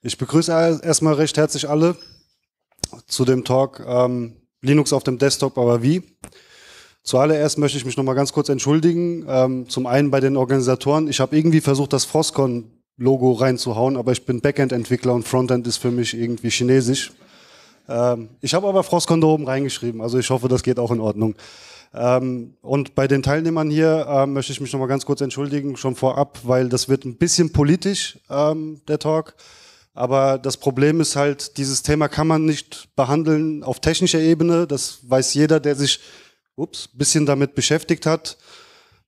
Ich begrüße erstmal recht herzlich alle zu dem Talk ähm, Linux auf dem Desktop, aber wie? Zuallererst möchte ich mich nochmal ganz kurz entschuldigen. Ähm, zum einen bei den Organisatoren. Ich habe irgendwie versucht, das Frostcon-Logo reinzuhauen, aber ich bin Backend-Entwickler und Frontend ist für mich irgendwie chinesisch. Ähm, ich habe aber Frostcon da oben reingeschrieben, also ich hoffe, das geht auch in Ordnung. Ähm, und bei den Teilnehmern hier ähm, möchte ich mich nochmal ganz kurz entschuldigen, schon vorab, weil das wird ein bisschen politisch, ähm, der Talk. Aber das Problem ist halt, dieses Thema kann man nicht behandeln auf technischer Ebene. Das weiß jeder, der sich ein bisschen damit beschäftigt hat.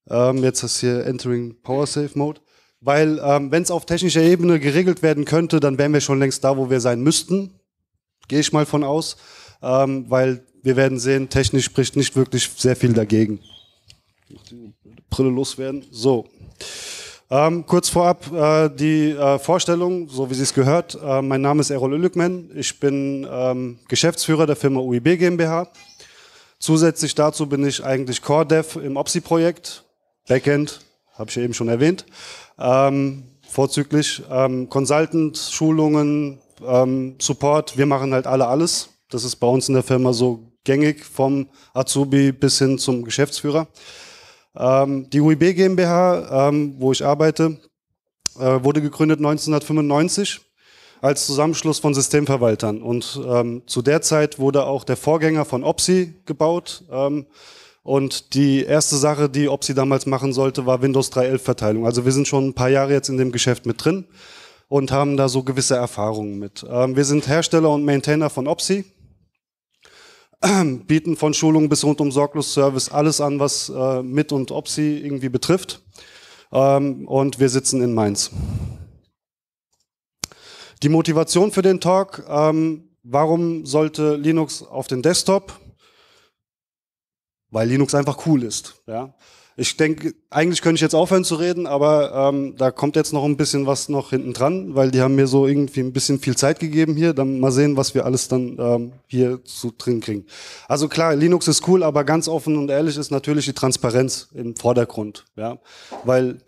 Ähm, jetzt ist hier Entering Power Safe Mode. Weil ähm, wenn es auf technischer Ebene geregelt werden könnte, dann wären wir schon längst da, wo wir sein müssten. Gehe ich mal von aus. Ähm, weil wir werden sehen, technisch spricht nicht wirklich sehr viel dagegen. Brille loswerden. So. Ähm, kurz vorab äh, die äh, Vorstellung, so wie Sie es gehört. Äh, mein Name ist Errol Ölükmen. Ich bin ähm, Geschäftsführer der Firma UIB GmbH. Zusätzlich dazu bin ich eigentlich Core Dev im OPSI-Projekt. Backend, habe ich eben schon erwähnt. Ähm, vorzüglich ähm, Consultant, Schulungen, ähm, Support. Wir machen halt alle alles. Das ist bei uns in der Firma so gängig vom Azubi bis hin zum Geschäftsführer. Ähm, die UIB GmbH, ähm, wo ich arbeite, äh, wurde gegründet 1995 als Zusammenschluss von Systemverwaltern. Und ähm, zu der Zeit wurde auch der Vorgänger von OPSI gebaut. Ähm, und die erste Sache, die OPSI damals machen sollte, war Windows 3.11 Verteilung. Also wir sind schon ein paar Jahre jetzt in dem Geschäft mit drin und haben da so gewisse Erfahrungen mit. Ähm, wir sind Hersteller und Maintainer von OPSI. bieten von Schulungen bis rund um Sorglos-Service alles an, was äh, mit und ob sie irgendwie betrifft. Ähm, und wir sitzen in Mainz. Die Motivation für den Talk, ähm, warum sollte Linux auf den Desktop? Weil Linux einfach cool ist. Ja? ich denke, eigentlich könnte ich jetzt aufhören zu reden, aber ähm, da kommt jetzt noch ein bisschen was noch hinten dran, weil die haben mir so irgendwie ein bisschen viel Zeit gegeben hier. Dann mal sehen, was wir alles dann ähm, hier zu drin kriegen. Also klar, Linux ist cool, aber ganz offen und ehrlich ist natürlich die Transparenz im Vordergrund, ja, weil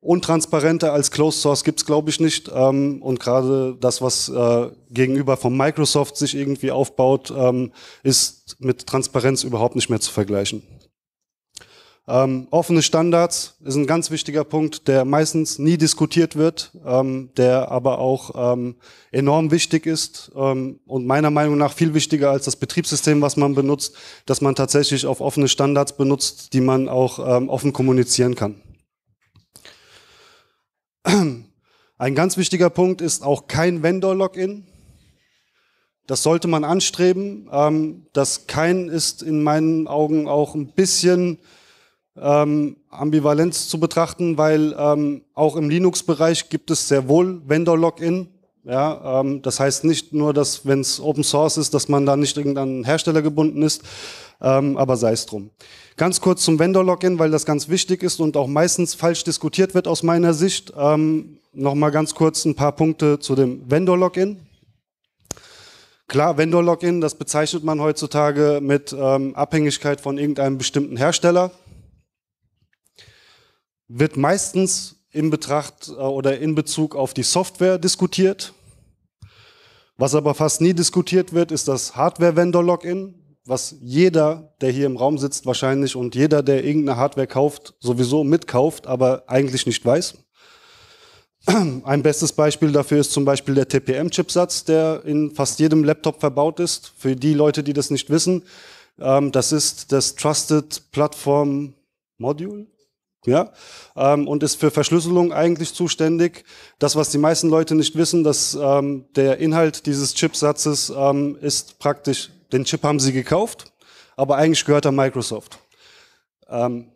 untransparenter als Closed Source gibt's glaube ich, nicht. Ähm, und gerade das, was äh, gegenüber von Microsoft sich irgendwie aufbaut, ähm, ist mit Transparenz überhaupt nicht mehr zu vergleichen. Ähm, offene Standards ist ein ganz wichtiger Punkt, der meistens nie diskutiert wird, ähm, der aber auch ähm, enorm wichtig ist ähm, und meiner Meinung nach viel wichtiger als das Betriebssystem, was man benutzt, dass man tatsächlich auf offene Standards benutzt, die man auch ähm, offen kommunizieren kann. Ein ganz wichtiger Punkt ist auch kein Vendor-Login. Das sollte man anstreben. Ähm, das Kein ist in meinen Augen auch ein bisschen ähm, Ambivalenz zu betrachten, weil ähm, auch im Linux-Bereich gibt es sehr wohl Vendor-Login. Ja, ähm, das heißt nicht nur, dass wenn es Open Source ist, dass man da nicht irgendeinen Hersteller gebunden ist, ähm, aber sei es drum. Ganz kurz zum Vendor-Login, weil das ganz wichtig ist und auch meistens falsch diskutiert wird aus meiner Sicht. Ähm, Nochmal ganz kurz ein paar Punkte zu dem Vendor-Login. Klar, Vendor-Login, das bezeichnet man heutzutage mit ähm, Abhängigkeit von irgendeinem bestimmten Hersteller wird meistens in Betracht äh, oder in Bezug auf die Software diskutiert. Was aber fast nie diskutiert wird, ist das Hardware-Vendor-Login, was jeder, der hier im Raum sitzt wahrscheinlich und jeder, der irgendeine Hardware kauft, sowieso mitkauft, aber eigentlich nicht weiß. Ein bestes Beispiel dafür ist zum Beispiel der TPM-Chipsatz, der in fast jedem Laptop verbaut ist. Für die Leute, die das nicht wissen, ähm, das ist das Trusted Platform Module ja, ähm, und ist für Verschlüsselung eigentlich zuständig. Das, was die meisten Leute nicht wissen, dass ähm, der Inhalt dieses Chipsatzes ähm, ist praktisch, den Chip haben sie gekauft, aber eigentlich gehört er Microsoft. Ähm,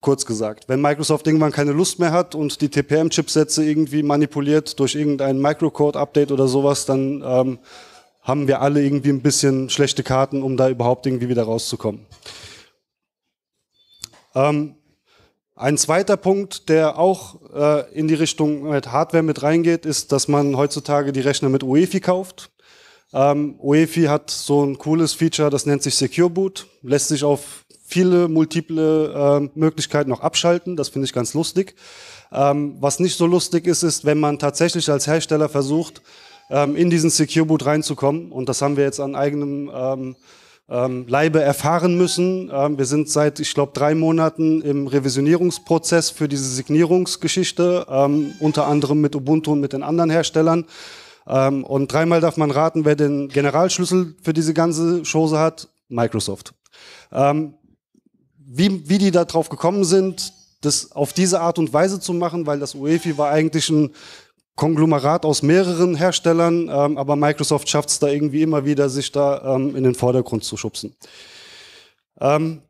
kurz gesagt, wenn Microsoft irgendwann keine Lust mehr hat und die TPM-Chipsätze irgendwie manipuliert durch irgendein Microcode-Update oder sowas, dann ähm, haben wir alle irgendwie ein bisschen schlechte Karten, um da überhaupt irgendwie wieder rauszukommen. Ähm, ein zweiter Punkt, der auch äh, in die Richtung mit Hardware mit reingeht, ist, dass man heutzutage die Rechner mit UEFI kauft. Ähm, UEFI hat so ein cooles Feature, das nennt sich Secure Boot, lässt sich auf viele multiple äh, Möglichkeiten noch abschalten. Das finde ich ganz lustig. Ähm, was nicht so lustig ist, ist, wenn man tatsächlich als Hersteller versucht, ähm, in diesen Secure Boot reinzukommen. Und das haben wir jetzt an eigenem ähm, ähm, Leibe erfahren müssen. Ähm, wir sind seit, ich glaube, drei Monaten im Revisionierungsprozess für diese Signierungsgeschichte, ähm, unter anderem mit Ubuntu und mit den anderen Herstellern. Ähm, und dreimal darf man raten, wer den Generalschlüssel für diese ganze Chose hat. Microsoft. Ähm, wie, wie die da drauf gekommen sind, das auf diese Art und Weise zu machen, weil das UEFI war eigentlich ein Konglomerat aus mehreren Herstellern, ähm, aber Microsoft schafft es da irgendwie immer wieder, sich da ähm, in den Vordergrund zu schubsen. Ähm,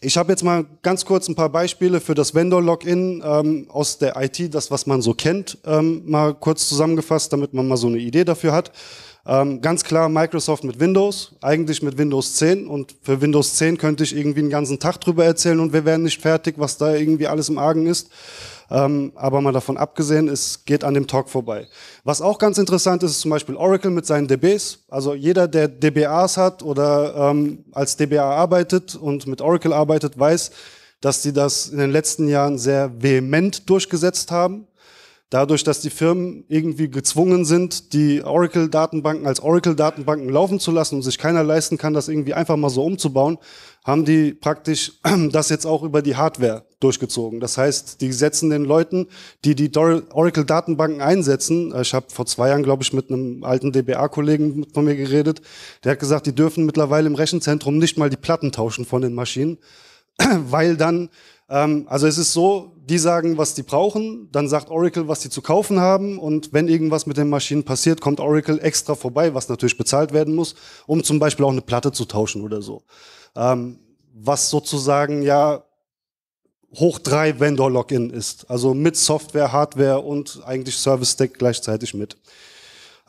ich habe jetzt mal ganz kurz ein paar Beispiele für das Vendor-Login ähm, aus der IT, das, was man so kennt, ähm, mal kurz zusammengefasst, damit man mal so eine Idee dafür hat. Ähm, ganz klar Microsoft mit Windows, eigentlich mit Windows 10 und für Windows 10 könnte ich irgendwie einen ganzen Tag drüber erzählen und wir wären nicht fertig, was da irgendwie alles im Argen ist. Ähm, aber mal davon abgesehen, es geht an dem Talk vorbei. Was auch ganz interessant ist, ist zum Beispiel Oracle mit seinen DBs. Also jeder, der DBAs hat oder ähm, als DBA arbeitet und mit Oracle arbeitet, weiß, dass sie das in den letzten Jahren sehr vehement durchgesetzt haben. Dadurch, dass die Firmen irgendwie gezwungen sind, die Oracle-Datenbanken als Oracle-Datenbanken laufen zu lassen und sich keiner leisten kann, das irgendwie einfach mal so umzubauen, haben die praktisch das jetzt auch über die Hardware durchgezogen. Das heißt, die setzen den Leuten, die die Oracle-Datenbanken einsetzen, ich habe vor zwei Jahren, glaube ich, mit einem alten DBA-Kollegen von mir geredet, der hat gesagt, die dürfen mittlerweile im Rechenzentrum nicht mal die Platten tauschen von den Maschinen, weil dann ähm, also es ist so, die sagen, was die brauchen, dann sagt Oracle, was die zu kaufen haben und wenn irgendwas mit den Maschinen passiert, kommt Oracle extra vorbei, was natürlich bezahlt werden muss, um zum Beispiel auch eine Platte zu tauschen oder so. Ähm, was sozusagen ja hoch drei Vendor-Login ist, also mit Software, Hardware und eigentlich Service-Stack gleichzeitig mit.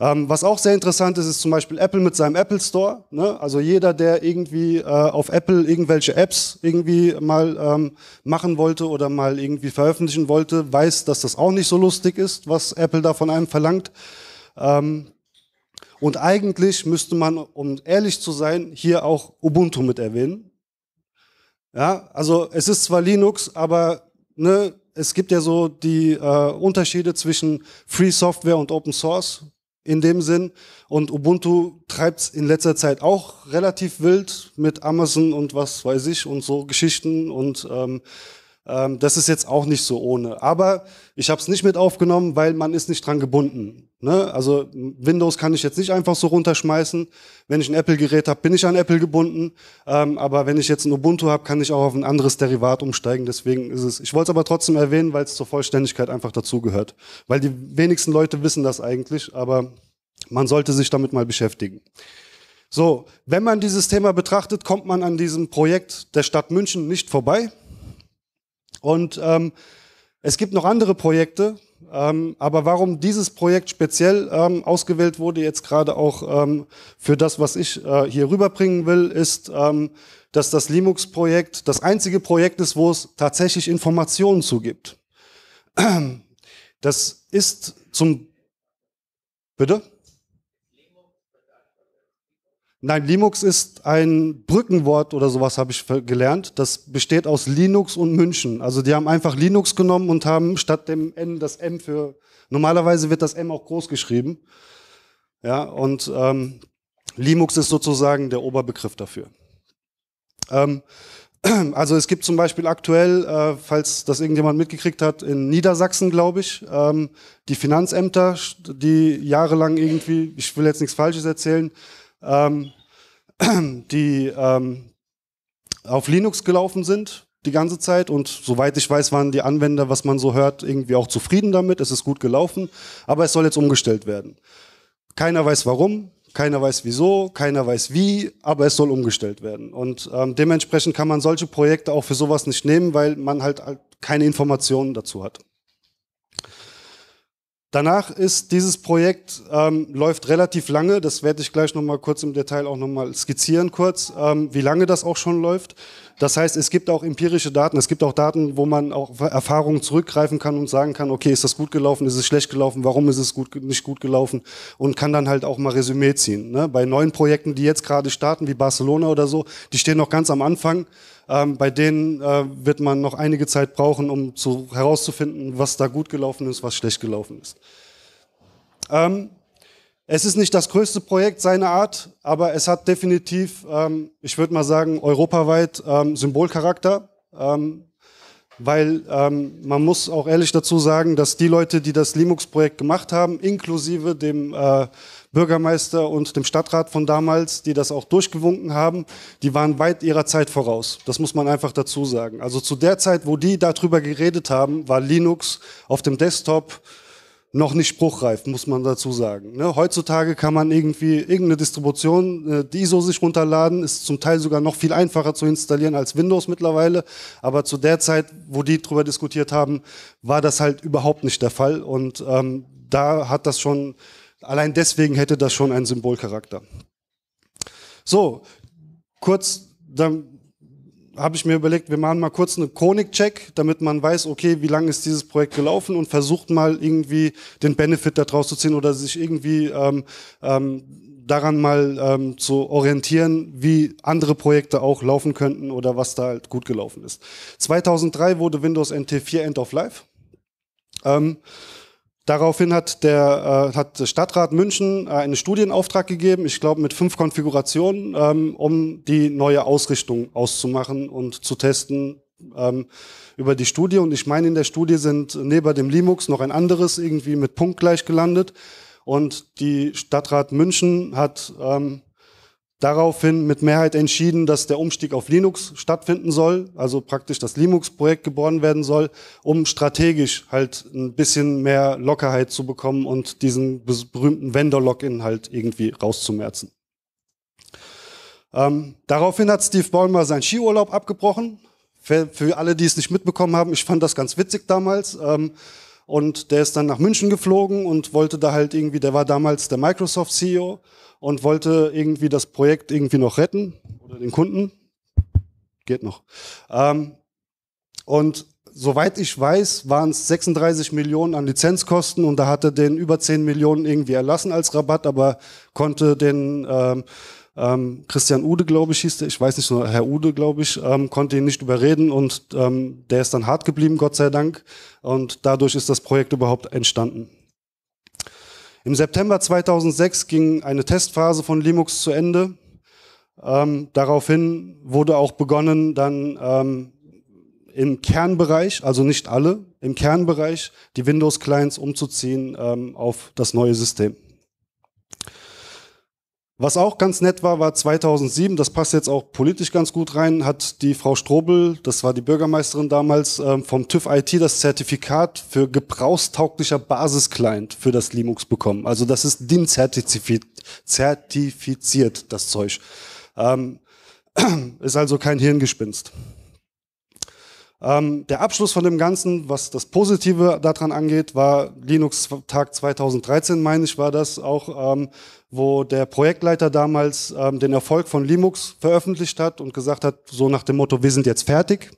Ähm, was auch sehr interessant ist, ist zum Beispiel Apple mit seinem Apple Store. Ne? Also jeder, der irgendwie äh, auf Apple irgendwelche Apps irgendwie mal ähm, machen wollte oder mal irgendwie veröffentlichen wollte, weiß, dass das auch nicht so lustig ist, was Apple da von einem verlangt. Ähm, und eigentlich müsste man, um ehrlich zu sein, hier auch Ubuntu mit erwähnen. Ja, also es ist zwar Linux, aber ne, es gibt ja so die äh, Unterschiede zwischen Free Software und Open Source in dem Sinn. Und Ubuntu treibt's in letzter Zeit auch relativ wild mit Amazon und was weiß ich und so Geschichten. Und ähm, ähm, das ist jetzt auch nicht so ohne. Aber ich habe es nicht mit aufgenommen, weil man ist nicht dran gebunden. Ne? Also Windows kann ich jetzt nicht einfach so runterschmeißen. Wenn ich ein Apple-Gerät habe, bin ich an Apple gebunden. Ähm, aber wenn ich jetzt ein Ubuntu habe, kann ich auch auf ein anderes Derivat umsteigen. Deswegen ist es. Ich wollte es aber trotzdem erwähnen, weil es zur Vollständigkeit einfach dazugehört. Weil die wenigsten Leute wissen das eigentlich, aber man sollte sich damit mal beschäftigen. So, wenn man dieses Thema betrachtet, kommt man an diesem Projekt der Stadt München nicht vorbei. Und ähm, es gibt noch andere Projekte, ähm, aber warum dieses Projekt speziell ähm, ausgewählt wurde, jetzt gerade auch ähm, für das, was ich äh, hier rüberbringen will, ist, ähm, dass das Linux-Projekt das einzige Projekt ist, wo es tatsächlich Informationen zugibt. Das ist zum... Bitte? Nein, Linux ist ein Brückenwort oder sowas habe ich gelernt. Das besteht aus Linux und München. Also die haben einfach Linux genommen und haben statt dem N das M für. Normalerweise wird das M auch groß geschrieben. Ja, und ähm, Linux ist sozusagen der Oberbegriff dafür. Ähm, also es gibt zum Beispiel aktuell, äh, falls das irgendjemand mitgekriegt hat, in Niedersachsen, glaube ich, ähm, die Finanzämter, die jahrelang irgendwie, ich will jetzt nichts Falsches erzählen, ähm, die ähm, auf Linux gelaufen sind die ganze Zeit und soweit ich weiß, waren die Anwender, was man so hört, irgendwie auch zufrieden damit. Es ist gut gelaufen, aber es soll jetzt umgestellt werden. Keiner weiß warum, keiner weiß wieso, keiner weiß wie, aber es soll umgestellt werden. Und ähm, dementsprechend kann man solche Projekte auch für sowas nicht nehmen, weil man halt, halt keine Informationen dazu hat. Danach ist dieses Projekt ähm, läuft relativ lange. Das werde ich gleich noch mal kurz im Detail auch noch mal skizzieren, kurz, ähm, wie lange das auch schon läuft. Das heißt, es gibt auch empirische Daten. Es gibt auch Daten, wo man auch Erfahrungen zurückgreifen kann und sagen kann: Okay, ist das gut gelaufen? Ist es schlecht gelaufen? Warum ist es gut, nicht gut gelaufen? Und kann dann halt auch mal Resümee ziehen. Ne? Bei neuen Projekten, die jetzt gerade starten, wie Barcelona oder so, die stehen noch ganz am Anfang. Ähm, bei denen äh, wird man noch einige Zeit brauchen, um zu, herauszufinden, was da gut gelaufen ist, was schlecht gelaufen ist. Ähm, es ist nicht das größte Projekt seiner Art, aber es hat definitiv, ähm, ich würde mal sagen, europaweit ähm, Symbolcharakter, ähm, weil ähm, man muss auch ehrlich dazu sagen, dass die Leute, die das Linux-Projekt gemacht haben, inklusive dem äh, Bürgermeister und dem Stadtrat von damals, die das auch durchgewunken haben, die waren weit ihrer Zeit voraus. Das muss man einfach dazu sagen. Also zu der Zeit, wo die darüber geredet haben, war Linux auf dem Desktop noch nicht spruchreif, muss man dazu sagen. Ne? Heutzutage kann man irgendwie irgendeine Distribution, äh, die so sich runterladen, ist zum Teil sogar noch viel einfacher zu installieren als Windows mittlerweile. Aber zu der Zeit, wo die drüber diskutiert haben, war das halt überhaupt nicht der Fall. Und ähm, da hat das schon Allein deswegen hätte das schon einen Symbolcharakter. So, kurz, dann habe ich mir überlegt, wir machen mal kurz einen Chronik-Check, damit man weiß, okay, wie lange ist dieses Projekt gelaufen und versucht mal irgendwie den Benefit daraus zu ziehen oder sich irgendwie ähm, ähm, daran mal ähm, zu orientieren, wie andere Projekte auch laufen könnten oder was da halt gut gelaufen ist. 2003 wurde Windows NT 4 End of Life. Ähm, Daraufhin hat der äh, hat der Stadtrat München äh, einen Studienauftrag gegeben, ich glaube mit fünf Konfigurationen, ähm, um die neue Ausrichtung auszumachen und zu testen ähm, über die Studie. Und ich meine, in der Studie sind neben dem Linux noch ein anderes irgendwie mit Punkt gleich gelandet. Und die Stadtrat München hat ähm, daraufhin mit Mehrheit entschieden, dass der Umstieg auf Linux stattfinden soll, also praktisch das Linux-Projekt geboren werden soll, um strategisch halt ein bisschen mehr Lockerheit zu bekommen und diesen berühmten Vendor-Login halt irgendwie rauszumerzen. Ähm, daraufhin hat Steve Ballmer seinen Skiurlaub abgebrochen. Für, für, alle, die es nicht mitbekommen haben, ich fand das ganz witzig damals. Ähm, und der ist dann nach München geflogen und wollte da halt irgendwie, der war damals der Microsoft CEO und wollte irgendwie das Projekt irgendwie noch retten oder den Kunden. Geht noch. Ähm, und soweit ich weiß, waren es 36 Millionen an Lizenzkosten und da hatte den über 10 Millionen irgendwie erlassen als Rabatt, aber konnte den ähm, ähm, Christian Ude, glaube ich, hieß der, ich weiß nicht, nur Herr Ude, glaube ich, ähm, konnte ihn nicht überreden und ähm, der ist dann hart geblieben, Gott sei Dank. Und dadurch ist das Projekt überhaupt entstanden. Im September 2006 ging eine Testphase von Linux zu Ende. Ähm, daraufhin wurde auch begonnen, dann ähm, im Kernbereich, also nicht alle, im Kernbereich die Windows-Clients umzuziehen ähm, auf das neue System. Was auch ganz nett war, war 2007, das passt jetzt auch politisch ganz gut rein, hat die Frau Strobel, das war die Bürgermeisterin damals, ähm, vom TÜV IT das Zertifikat für gebrauchstauglicher Basis-Client für das Linux bekommen. Also das ist DIN zertifiziert, das Zeug. Ähm, ist also kein Hirngespinst. Ähm, der Abschluss von dem Ganzen, was das Positive daran angeht, war Linux Tag 2013, meine ich, war das auch, ähm, wo der Projektleiter damals ähm, den Erfolg von Linux veröffentlicht hat und gesagt hat, so nach dem Motto, wir sind jetzt fertig.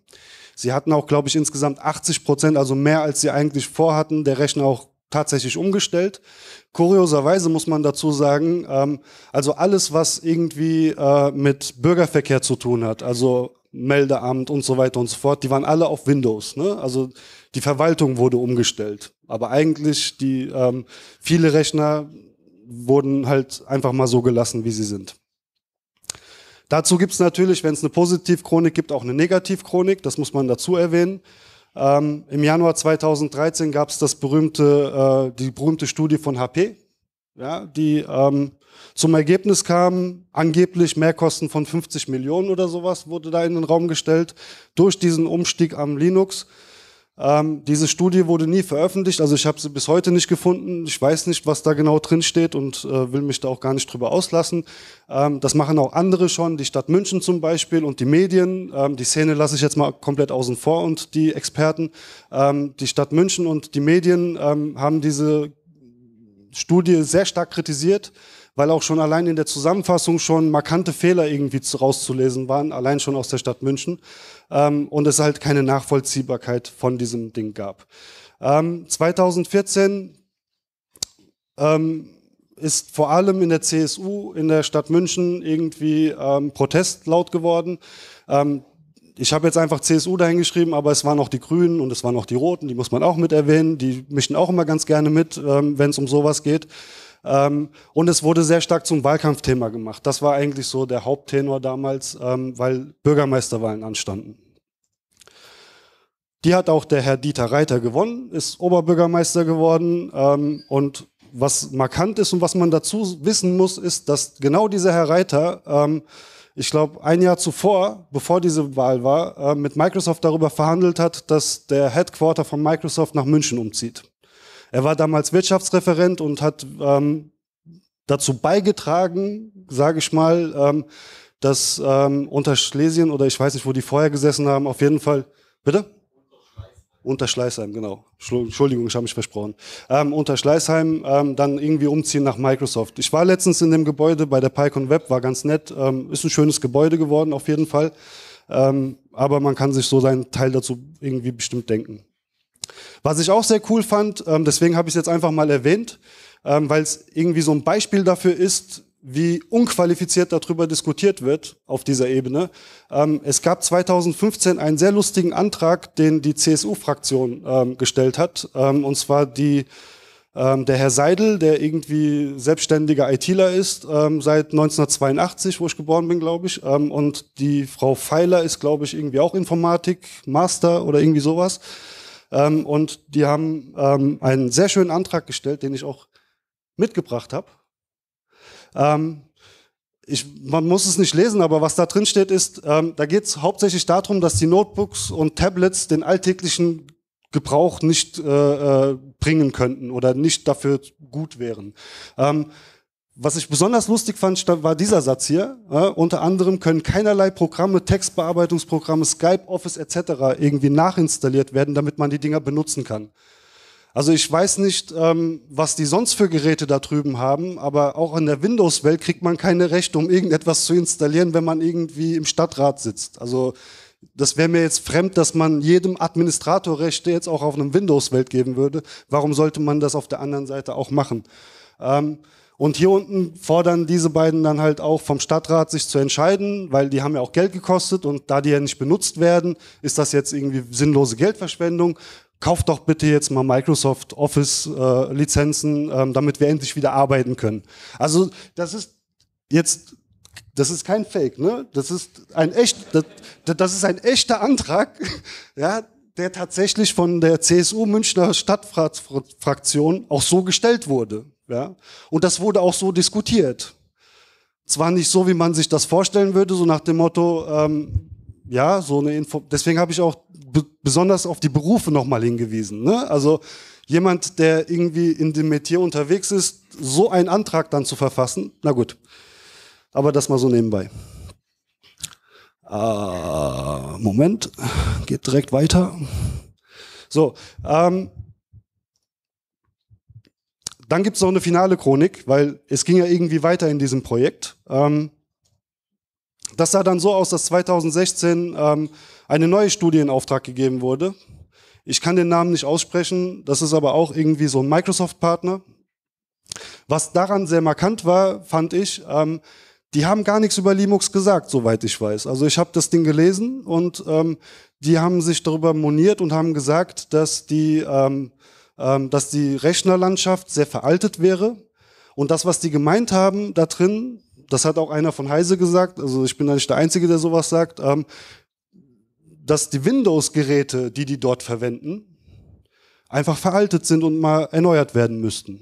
Sie hatten auch, glaube ich, insgesamt 80 Prozent, also mehr als sie eigentlich vorhatten, der Rechner auch tatsächlich umgestellt. Kurioserweise muss man dazu sagen, ähm, also alles, was irgendwie äh, mit Bürgerverkehr zu tun hat, also Meldeamt und so weiter und so fort, die waren alle auf Windows. Ne? Also die Verwaltung wurde umgestellt. Aber eigentlich die ähm, viele Rechner wurden halt einfach mal so gelassen, wie sie sind. Dazu gibt es natürlich, wenn es eine Positivchronik gibt, auch eine Negativchronik, das muss man dazu erwähnen. Ähm, Im Januar 2013 gab es das berühmte, äh, die berühmte Studie von HP, ja, die ähm, zum Ergebnis kam, angeblich Mehrkosten von 50 Millionen oder sowas wurde da in den Raum gestellt durch diesen Umstieg am Linux. Ähm, diese Studie wurde nie veröffentlicht, also ich habe sie bis heute nicht gefunden. Ich weiß nicht, was da genau drin steht und äh, will mich da auch gar nicht drüber auslassen. Ähm, das machen auch andere schon, die Stadt München zum Beispiel und die Medien. Ähm, die Szene lasse ich jetzt mal komplett außen vor und die Experten. Ähm, die Stadt München und die Medien ähm, haben diese Studie sehr stark kritisiert weil auch schon allein in der Zusammenfassung schon markante Fehler irgendwie rauszulesen waren, allein schon aus der Stadt München. Ähm, und es halt keine Nachvollziehbarkeit von diesem Ding gab. Ähm, 2014 ähm, ist vor allem in der CSU in der Stadt München irgendwie ähm, Protest laut geworden ähm, ich habe jetzt einfach CSU dahingeschrieben, aber es waren auch die Grünen und es waren auch die Roten, die muss man auch mit erwähnen, die mischen auch immer ganz gerne mit, ähm, wenn es um sowas geht. Ähm, und es wurde sehr stark zum Wahlkampfthema gemacht. Das war eigentlich so der Haupttenor damals, ähm, weil Bürgermeisterwahlen anstanden. Die hat auch der Herr Dieter Reiter gewonnen, ist Oberbürgermeister geworden. Ähm, und was markant ist und was man dazu wissen muss, ist, dass genau dieser Herr Reiter, ich glaube, ein Jahr zuvor, bevor diese Wahl war, äh, mit Microsoft darüber verhandelt hat, dass der Headquarter von Microsoft nach München umzieht. Er war damals Wirtschaftsreferent und hat ähm, dazu beigetragen, sage ich mal, ähm, dass ähm, unter Schlesien oder ich weiß nicht, wo die vorher gesessen haben, auf jeden Fall, bitte? Unter Schleißheim, genau. Entschuldigung, ich habe mich versprochen. Ähm, unter Schleißheim ähm, dann irgendwie umziehen nach Microsoft. Ich war letztens in dem Gebäude bei der PyCon Web, war ganz nett. Ähm, ist ein schönes Gebäude geworden, auf jeden Fall. Ähm, aber man kann sich so seinen Teil dazu irgendwie bestimmt denken. Was ich auch sehr cool fand, ähm, deswegen habe ich es jetzt einfach mal erwähnt, ähm, weil es irgendwie so ein Beispiel dafür ist, wie unqualifiziert darüber diskutiert wird auf dieser Ebene. Ähm, es gab 2015 einen sehr lustigen Antrag, den die CSU-Fraktion gestellt hat, und zwar die der Herr Seidel, der irgendwie selbstständiger ITler ist, seit 1982, wo ich geboren bin, glaube ich. und die Frau Pfeiler ist, glaube ich, irgendwie auch Informatik, Master oder irgendwie sowas. Ähm, und die haben ähm, einen sehr schönen Antrag gestellt, den ich auch mitgebracht habe. Ähm, ich, man muss es nicht lesen, aber was da drin steht, ist, ähm, da geht es hauptsächlich darum, dass die Notebooks und Tablets den alltäglichen Gebrauch nicht äh, äh bringen könnten oder nicht dafür gut wären. Ähm, was ich besonders lustig fand, war dieser Satz hier. Ja, unter anderem können keinerlei Programme, Textbearbeitungsprogramme, Skype, Office etc. irgendwie nachinstalliert werden, damit man die Dinger benutzen kann. Also ich weiß nicht, ähm, was die sonst für Geräte da drüben haben, aber auch in der Windows-Welt kriegt man keine Rechte, um irgendetwas zu installieren, wenn man irgendwie im Stadtrat sitzt. Also das wäre mir jetzt fremd, dass man jedem Administrator Rechte jetzt auch auf einem Windows-Welt geben würde. Warum sollte man das auf der anderen Seite auch machen? Ähm, und hier unten fordern diese beiden dann halt auch vom Stadtrat, sich zu entscheiden, weil die haben ja auch Geld gekostet und da die ja nicht benutzt werden, ist das jetzt irgendwie sinnlose Geldverschwendung. Kauft doch bitte jetzt mal Microsoft Office-Lizenzen, äh, ähm, damit wir endlich wieder arbeiten können. Also das ist jetzt, das ist kein Fake, ne? Das ist ein echt, das, das ist ein echter Antrag, ja, der tatsächlich von der CSU Münchner Stadtratsfraktion auch so gestellt wurde. Ja? Und das wurde auch so diskutiert. Zwar nicht so, wie man sich das vorstellen würde, so nach dem Motto, ähm, ja, so eine Info. Deswegen habe ich auch besonders auf die Berufe nochmal hingewiesen. Ne? Also jemand, der irgendwie in dem Metier unterwegs ist, so einen Antrag dann zu verfassen, na gut. Aber das mal so nebenbei. Ah, Moment, geht direkt weiter. So, ähm, dann gibt es noch eine finale Chronik, weil es ging ja irgendwie weiter in diesem Projekt. Ähm, das sah dann so aus, dass 2016 ähm, eine neue Studie in Auftrag gegeben wurde. Ich kann den Namen nicht aussprechen, das ist aber auch irgendwie so ein Microsoft-Partner. Was daran sehr markant war, fand ich, ähm, die haben gar nichts über Linux gesagt, soweit ich weiß. Also ich habe das Ding gelesen und ähm, die haben sich darüber moniert und haben gesagt, dass die ähm, ähm, dass die Rechnerlandschaft sehr veraltet wäre. Und das, was die gemeint haben da drin, das hat auch einer von Heise gesagt, also ich bin da nicht der Einzige, der sowas sagt, ähm, dass die Windows-Geräte, die die dort verwenden, einfach veraltet sind und mal erneuert werden müssten.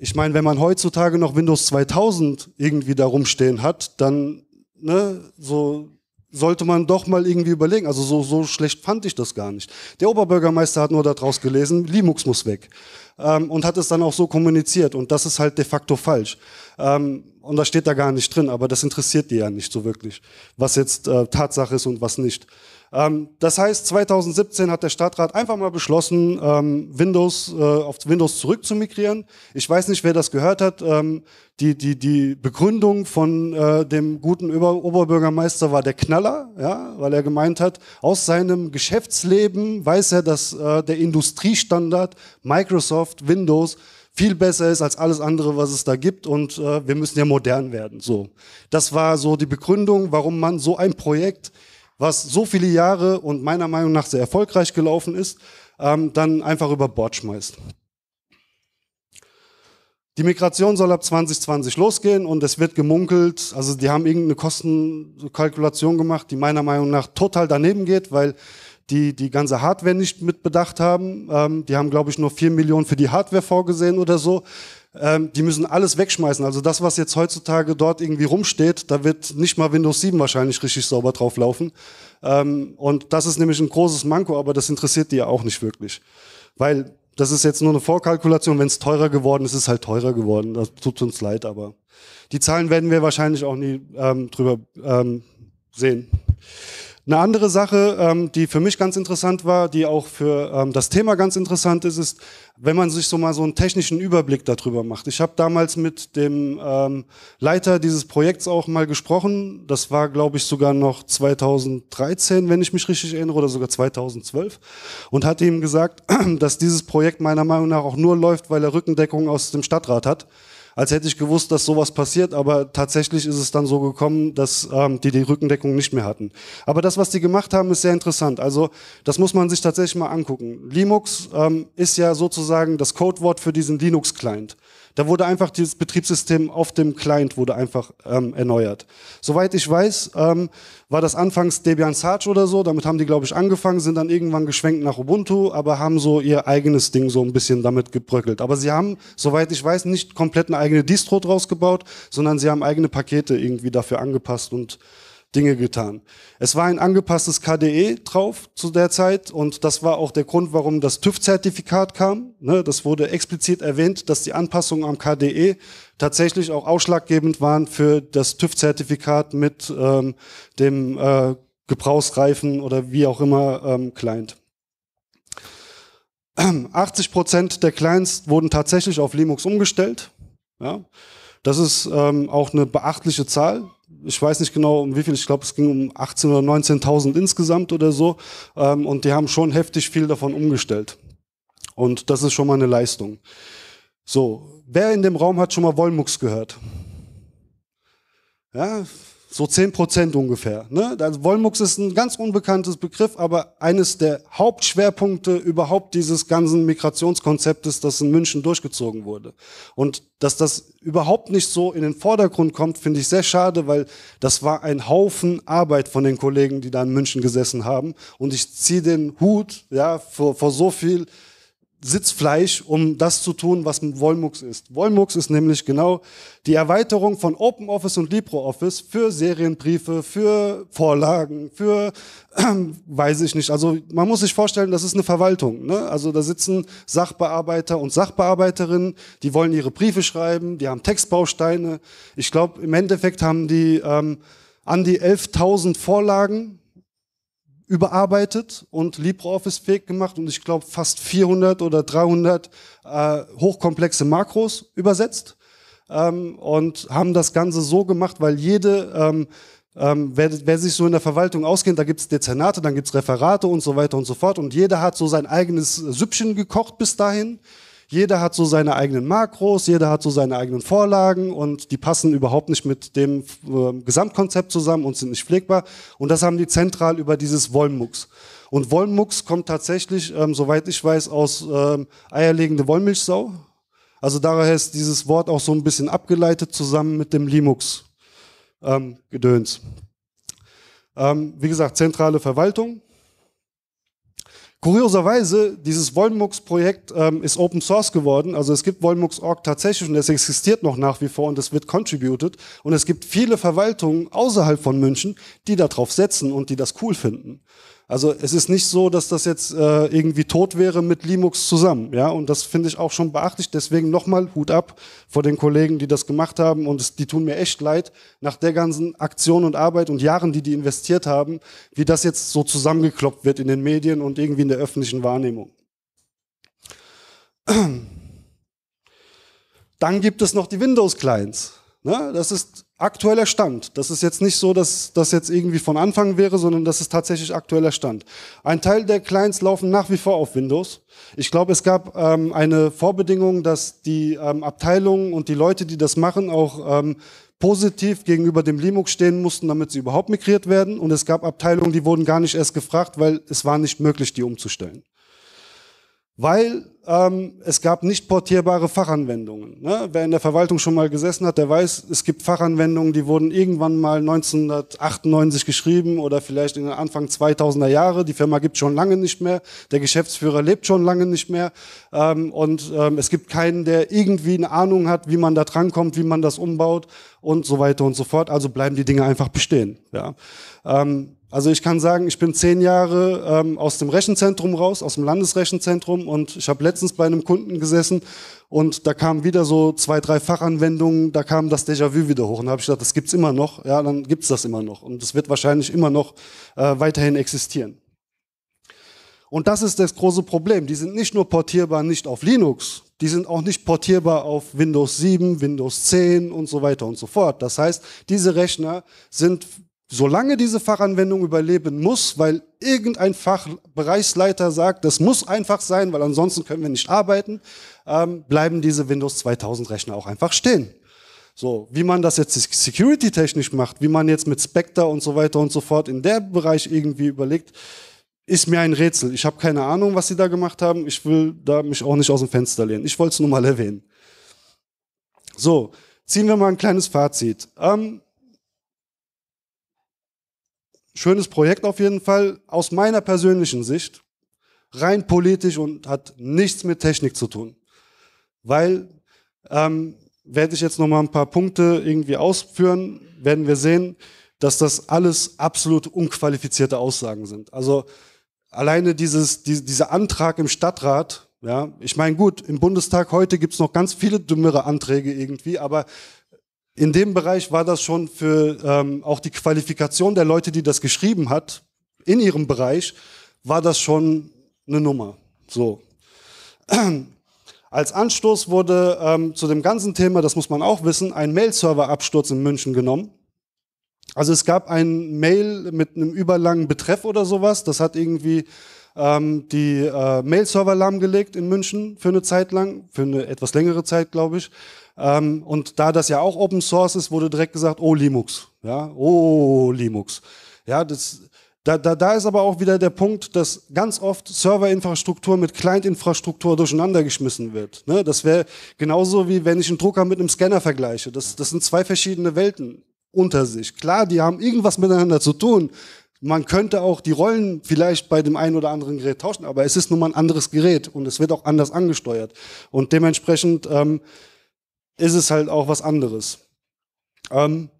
Ich meine, wenn man heutzutage noch Windows 2000 irgendwie da rumstehen hat, dann ne, so sollte man doch mal irgendwie überlegen. Also so, so schlecht fand ich das gar nicht. Der Oberbürgermeister hat nur daraus gelesen, Limux muss weg. Ähm, und hat es dann auch so kommuniziert. Und das ist halt de facto falsch. Ähm, und das steht da gar nicht drin, aber das interessiert die ja nicht so wirklich, was jetzt äh, Tatsache ist und was nicht. Ähm, das heißt, 2017 hat der Stadtrat einfach mal beschlossen, ähm, Windows äh, auf Windows zurückzumigrieren. Ich weiß nicht, wer das gehört hat. Ähm, die, die, die Begründung von äh, dem guten Oberbürgermeister war der Knaller, ja, weil er gemeint hat, aus seinem Geschäftsleben weiß er, dass äh, der Industriestandard Microsoft Windows viel besser ist als alles andere, was es da gibt und wir müssen ja modern werden. So, das war so die Begründung, warum man so ein Projekt was so viele Jahre und meiner Meinung nach sehr erfolgreich gelaufen ist, ähm, dann einfach über Bord schmeißt. Die Migration soll ab 2020 losgehen und es wird gemunkelt, also die haben irgendeine Kostenkalkulation gemacht, die meiner Meinung nach total daneben geht, weil die die ganze Hardware nicht mitbedacht haben. Ähm, die haben, glaube ich, nur 4 Millionen für die Hardware vorgesehen oder so ähm, die müssen alles wegschmeißen. Also das, was jetzt heutzutage dort irgendwie rumsteht, da wird nicht mal Windows 7 wahrscheinlich richtig sauber drauf laufen. Ähm, und das ist nämlich ein großes Manko, aber das interessiert die ja auch nicht wirklich. Weil das ist jetzt nur eine Vorkalkulation. Wenn es teurer geworden ist, ist es halt teurer geworden. Das tut uns leid, aber die Zahlen werden wir wahrscheinlich auch nie ähm, drüber ähm, sehen. Eine andere Sache, ähm, die für mich ganz interessant war, die auch für ähm, das Thema ganz interessant ist, ist, wenn man sich so mal so einen technischen Überblick darüber macht. Ich habe damals mit dem ähm, Leiter dieses Projekts auch mal gesprochen. Das war, glaube ich, sogar noch 2013, wenn ich mich richtig erinnere, oder sogar 2012. Und hat ihm gesagt, dass dieses Projekt meiner Meinung nach auch nur läuft, weil er Rückendeckung aus dem Stadtrat hat als hätte ich gewusst, dass sowas passiert, aber tatsächlich ist es dann so gekommen, dass ähm, die die Rückendeckung nicht mehr hatten. Aber das, was die gemacht haben, ist sehr interessant. Also das muss man sich tatsächlich mal angucken. Linux ähm, ist ja sozusagen das Codewort für diesen Linux-Client. Da wurde einfach dieses Betriebssystem auf dem Client wurde einfach ähm, erneuert. Soweit ich weiß, ähm, war das anfangs Debian Sarge oder so. Damit haben die, glaube ich, angefangen, sind dann irgendwann geschwenkt nach Ubuntu, aber haben so ihr eigenes Ding so ein bisschen damit gebröckelt. Aber sie haben, soweit ich weiß, nicht komplett eine eigene Distro draus gebaut, sondern sie haben eigene Pakete irgendwie dafür angepasst und Dinge getan. Es war ein angepasstes KDE drauf zu der Zeit und das war auch der Grund, warum das TÜV-Zertifikat kam. Ne? Das wurde explizit erwähnt, dass die Anpassungen am KDE tatsächlich auch ausschlaggebend waren für das TÜV-Zertifikat mit ähm, dem äh, Gebrauchsreifen oder wie auch immer ähm, Client. 80 Prozent der Clients wurden tatsächlich auf Linux umgestellt. Ja. Das ist ähm, auch eine beachtliche Zahl ich weiß nicht genau um wie viel, ich glaube es ging um 18.000 oder 19.000 insgesamt oder so. Ähm, und die haben schon heftig viel davon umgestellt. Und das ist schon mal eine Leistung. So, wer in dem Raum hat schon mal Wollmucks gehört? Ja, so 10% ungefähr. Ne? Also Wollmucks ist ein ganz unbekanntes Begriff, aber eines der Hauptschwerpunkte überhaupt dieses ganzen Migrationskonzeptes, das in München durchgezogen wurde. Und dass das überhaupt nicht so in den Vordergrund kommt, finde ich sehr schade, weil das war ein Haufen Arbeit von den Kollegen, die da in München gesessen haben. Und ich ziehe den Hut ja, vor, vor so viel Sitzfleisch, um das zu tun, was Wollmux ist. Wollmux ist nämlich genau die Erweiterung von OpenOffice und LibreOffice für Serienbriefe, für Vorlagen, für, äh, weiß ich nicht. Also man muss sich vorstellen, das ist eine Verwaltung. Ne? Also da sitzen Sachbearbeiter und Sachbearbeiterinnen, die wollen ihre Briefe schreiben, die haben Textbausteine. Ich glaube, im Endeffekt haben die ähm, an die 11.000 Vorlagen überarbeitet und LibreOffice fähig gemacht und ich glaube fast 400 oder 300 äh, hochkomplexe Makros übersetzt ähm, und haben das Ganze so gemacht, weil jede, ähm, ähm, wer, wer, sich so in der Verwaltung auskennt, da gibt es Dezernate, dann gibt es Referate und so weiter und so fort und jeder hat so sein eigenes Süppchen gekocht bis dahin jeder hat so seine eigenen Makros, jeder hat so seine eigenen Vorlagen und die passen überhaupt nicht mit dem äh, Gesamtkonzept zusammen und sind nicht pflegbar. Und das haben die zentral über dieses Wollmux. Und Wollmux kommt tatsächlich, ähm, soweit ich weiß, aus ähm, eierlegende Wollmilchsau. Also daher ist dieses Wort auch so ein bisschen abgeleitet zusammen mit dem Limux-Gedöns. Ähm, ähm, wie gesagt, zentrale Verwaltung Kurioserweise, dieses wollmux projekt ähm, ist Open Source geworden. Also es gibt Wollmux.org tatsächlich und es existiert noch nach wie vor und es wird contributed. Und es gibt viele Verwaltungen außerhalb von München, die darauf setzen und die das cool finden. Also es ist nicht so, dass das jetzt äh, irgendwie tot wäre mit Linux zusammen. Ja? Und das finde ich auch schon beachtlich. Deswegen nochmal Hut ab vor den Kollegen, die das gemacht haben. Und es, die tun mir echt leid, nach der ganzen Aktion und Arbeit und Jahren, die die investiert haben, wie das jetzt so zusammengekloppt wird in den Medien und irgendwie in der öffentlichen Wahrnehmung. Dann gibt es noch die Windows-Clients. Ne? Das ist aktueller Stand. Das ist jetzt nicht so, dass das jetzt irgendwie von Anfang wäre, sondern das ist tatsächlich aktueller Stand. Ein Teil der Clients laufen nach wie vor auf Windows. Ich glaube, es gab ähm, eine Vorbedingung, dass die ähm, Abteilungen und die Leute, die das machen, auch ähm, positiv gegenüber dem Linux stehen mussten, damit sie überhaupt migriert werden. Und es gab Abteilungen, die wurden gar nicht erst gefragt, weil es war nicht möglich, die umzustellen weil ähm, es gab nicht portierbare Fachanwendungen. Ne? Wer in der Verwaltung schon mal gesessen hat, der weiß, es gibt Fachanwendungen, die wurden irgendwann mal 1998 geschrieben oder vielleicht in den Anfang 2000er Jahre. Die Firma gibt schon lange nicht mehr, der Geschäftsführer lebt schon lange nicht mehr ähm, und ähm, es gibt keinen, der irgendwie eine Ahnung hat, wie man da drankommt, wie man das umbaut und so weiter und so fort. Also bleiben die Dinge einfach bestehen. Ja? Ähm, also ich kann sagen, ich bin zehn Jahre ähm, aus dem Rechenzentrum raus, aus dem Landesrechenzentrum und ich habe letztens bei einem Kunden gesessen und da kamen wieder so zwei, drei Fachanwendungen, da kam das Déjà-vu wieder hoch und da habe ich gedacht, das gibt's immer noch, ja, dann gibt's das immer noch und das wird wahrscheinlich immer noch äh, weiterhin existieren. Und das ist das große Problem. Die sind nicht nur portierbar nicht auf Linux, die sind auch nicht portierbar auf Windows 7, Windows 10 und so weiter und so fort. Das heißt, diese Rechner sind Solange diese Fachanwendung überleben muss, weil irgendein Fachbereichsleiter sagt, das muss einfach sein, weil ansonsten können wir nicht arbeiten, ähm, bleiben diese Windows 2000 Rechner auch einfach stehen. So, wie man das jetzt security-technisch macht, wie man jetzt mit Spectre und so weiter und so fort in der Bereich irgendwie überlegt, ist mir ein Rätsel. Ich habe keine Ahnung, was sie da gemacht haben. Ich will da mich auch nicht aus dem Fenster lehnen. Ich wollte es nur mal erwähnen. So, ziehen wir mal ein kleines Fazit. Ähm, Schönes Projekt auf jeden Fall, aus meiner persönlichen Sicht, rein politisch und hat nichts mit Technik zu tun. Weil, ähm, werde ich jetzt nochmal ein paar Punkte irgendwie ausführen, werden wir sehen, dass das alles absolut unqualifizierte Aussagen sind. Also alleine dieses, die, dieser Antrag im Stadtrat, ja, ich meine, gut, im Bundestag heute gibt es noch ganz viele dümmere Anträge irgendwie, aber in dem Bereich war das schon für ähm, auch die Qualifikation der Leute, die das geschrieben hat, in ihrem Bereich, war das schon eine Nummer. So. Als Anstoß wurde ähm, zu dem ganzen Thema, das muss man auch wissen, ein Mail-Server-Absturz in München genommen. Also es gab ein Mail mit einem überlangen Betreff oder sowas. Das hat irgendwie ähm, die äh, Mail-Server lahmgelegt in München für eine Zeit lang, für eine etwas längere Zeit, glaube ich. Ähm, und da das ja auch Open Source ist, wurde direkt gesagt, oh Linux, ja, oh Linux. Ja, das, da, da, da ist aber auch wieder der Punkt, dass ganz oft Serverinfrastruktur mit Client-Infrastruktur durcheinandergeschmissen wird. Ne? Das wäre genauso wie wenn ich einen Drucker mit einem Scanner vergleiche. Das, das sind zwei verschiedene Welten unter sich. Klar, die haben irgendwas miteinander zu tun. Man könnte auch die Rollen vielleicht bei dem einen oder anderen Gerät tauschen, aber es ist nun mal ein anderes Gerät und es wird auch anders angesteuert. Und dementsprechend ähm, ist es halt auch was anderes. Ähm,